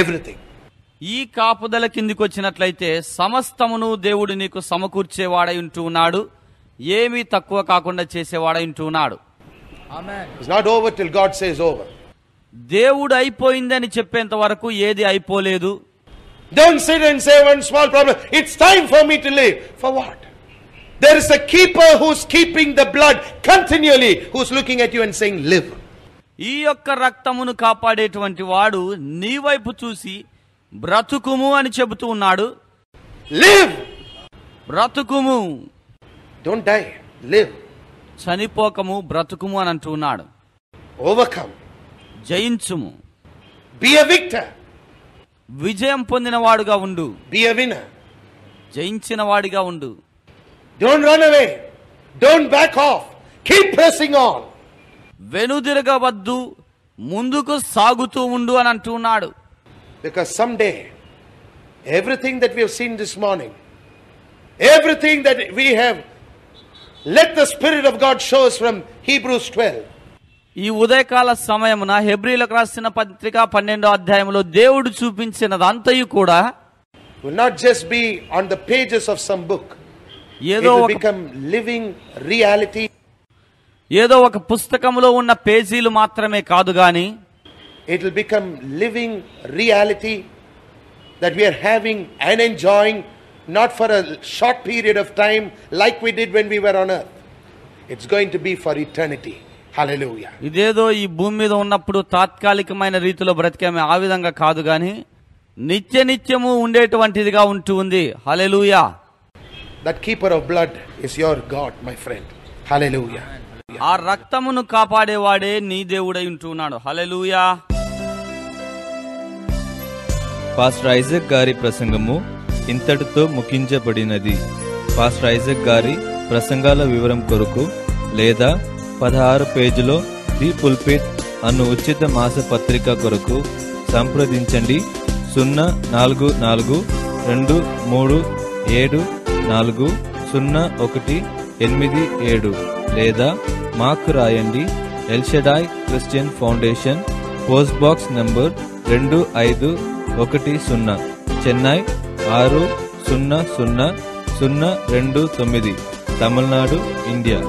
everything ఈ కాపుదల కిందికి వచ్చినట్లయితే సమస్తమును దేవుడు నీకు సమకూర్చేవాడై ఉంటూ ఉన్నాడు ఏమీ తక్కువ కాకుండా చేసేవాడు చేసేవాడంటున్నాడు దేవుడు అయిపోయిందని చెప్పేంత వరకు ఏది అయిపోలేదు There is a keeper who's keeping the blood continually, who's looking at you and saying, Live. ఈ యొక్క రక్తమును కాపాడేటువంటి వాడు నీ వైపు చూసి బ్రతుకుము అని చెబుతూ ఉన్నాడు లివ్ బ్రతుకుము డోంట్ డై లివ్ చనిపోకము బ్రతుకుము అని అంటున్నాడు ఓవర్కమ్ జయించుము బి ఎ విక్టర్ విజయం పొందినవాడుగా ఉండు బి ఎ విన్నర్ జయించిన వాడిగా ఉండు don't run away don't back off keep pressing on వెనుదిరగవద్దు ముందుకు సాగుతూ ఉండు అని అంటున్నాడు because some day everything that we హీన్ this morning everything that we have let the spirit of God shows from Hebrews 12 ఈ ఉదయకాల సమయమున హెబ్రీలకు రాసిన పత్రిక పన్నెండో అధ్యాయంలో దేవుడు చూపించినదంతయు కూడా will not just be on the pages of some ఏదో become లివింగ్ రియాలిటీ ఏదో ఒక పుస్తకంలో ఉన్న పేజీలు మాత్రమే కాదు గాని it will become living reality that we are having and enjoying not for a short period of time like we did when we were on earth. It's going to be for eternity. Hallelujah. ఇదేదో ఈ భూమి మీద ఉన్నప్పుడు తాత్కాలికమైన రీతిలో బ్రతికామే ఆ విధంగా కాదు కానీ నిత్య నిత్యము ఉండేటువంటిదిగా ఉంటూ ఉంది hallelujah that keeper of blood is your God my friend hallelujah ఆ రక్తమును కాపాడేవాడే నీ దేవుడై ఉంటున్నాడు హలెలూయా పాస్టర్ ఐజక్ గారి ప్రసంగము ఇంతటితో ముఖించబడినది పాస్టర్ ఐజక్ గారి ప్రసంగాల వివరం కొరకు లేదా పదహారు పేజీలో ది పుల్పిట్ అను ఉచిత మాస పత్రిక కొరకు సంప్రదించండి సున్నా నాలుగు నాలుగు రెండు మూడు ఏడు నాలుగు సున్నా ఒకటి ఎనిమిది ఏడు లేదా మాకు రాయండి El Shaddai Christian foundation post box number రెండు ఐదు ఒకటి సున్నా చెన్నై ఆరు సున్నా సున్నా సున్నా రెండు తొమ్మిది తమిళనాడు ఇండియా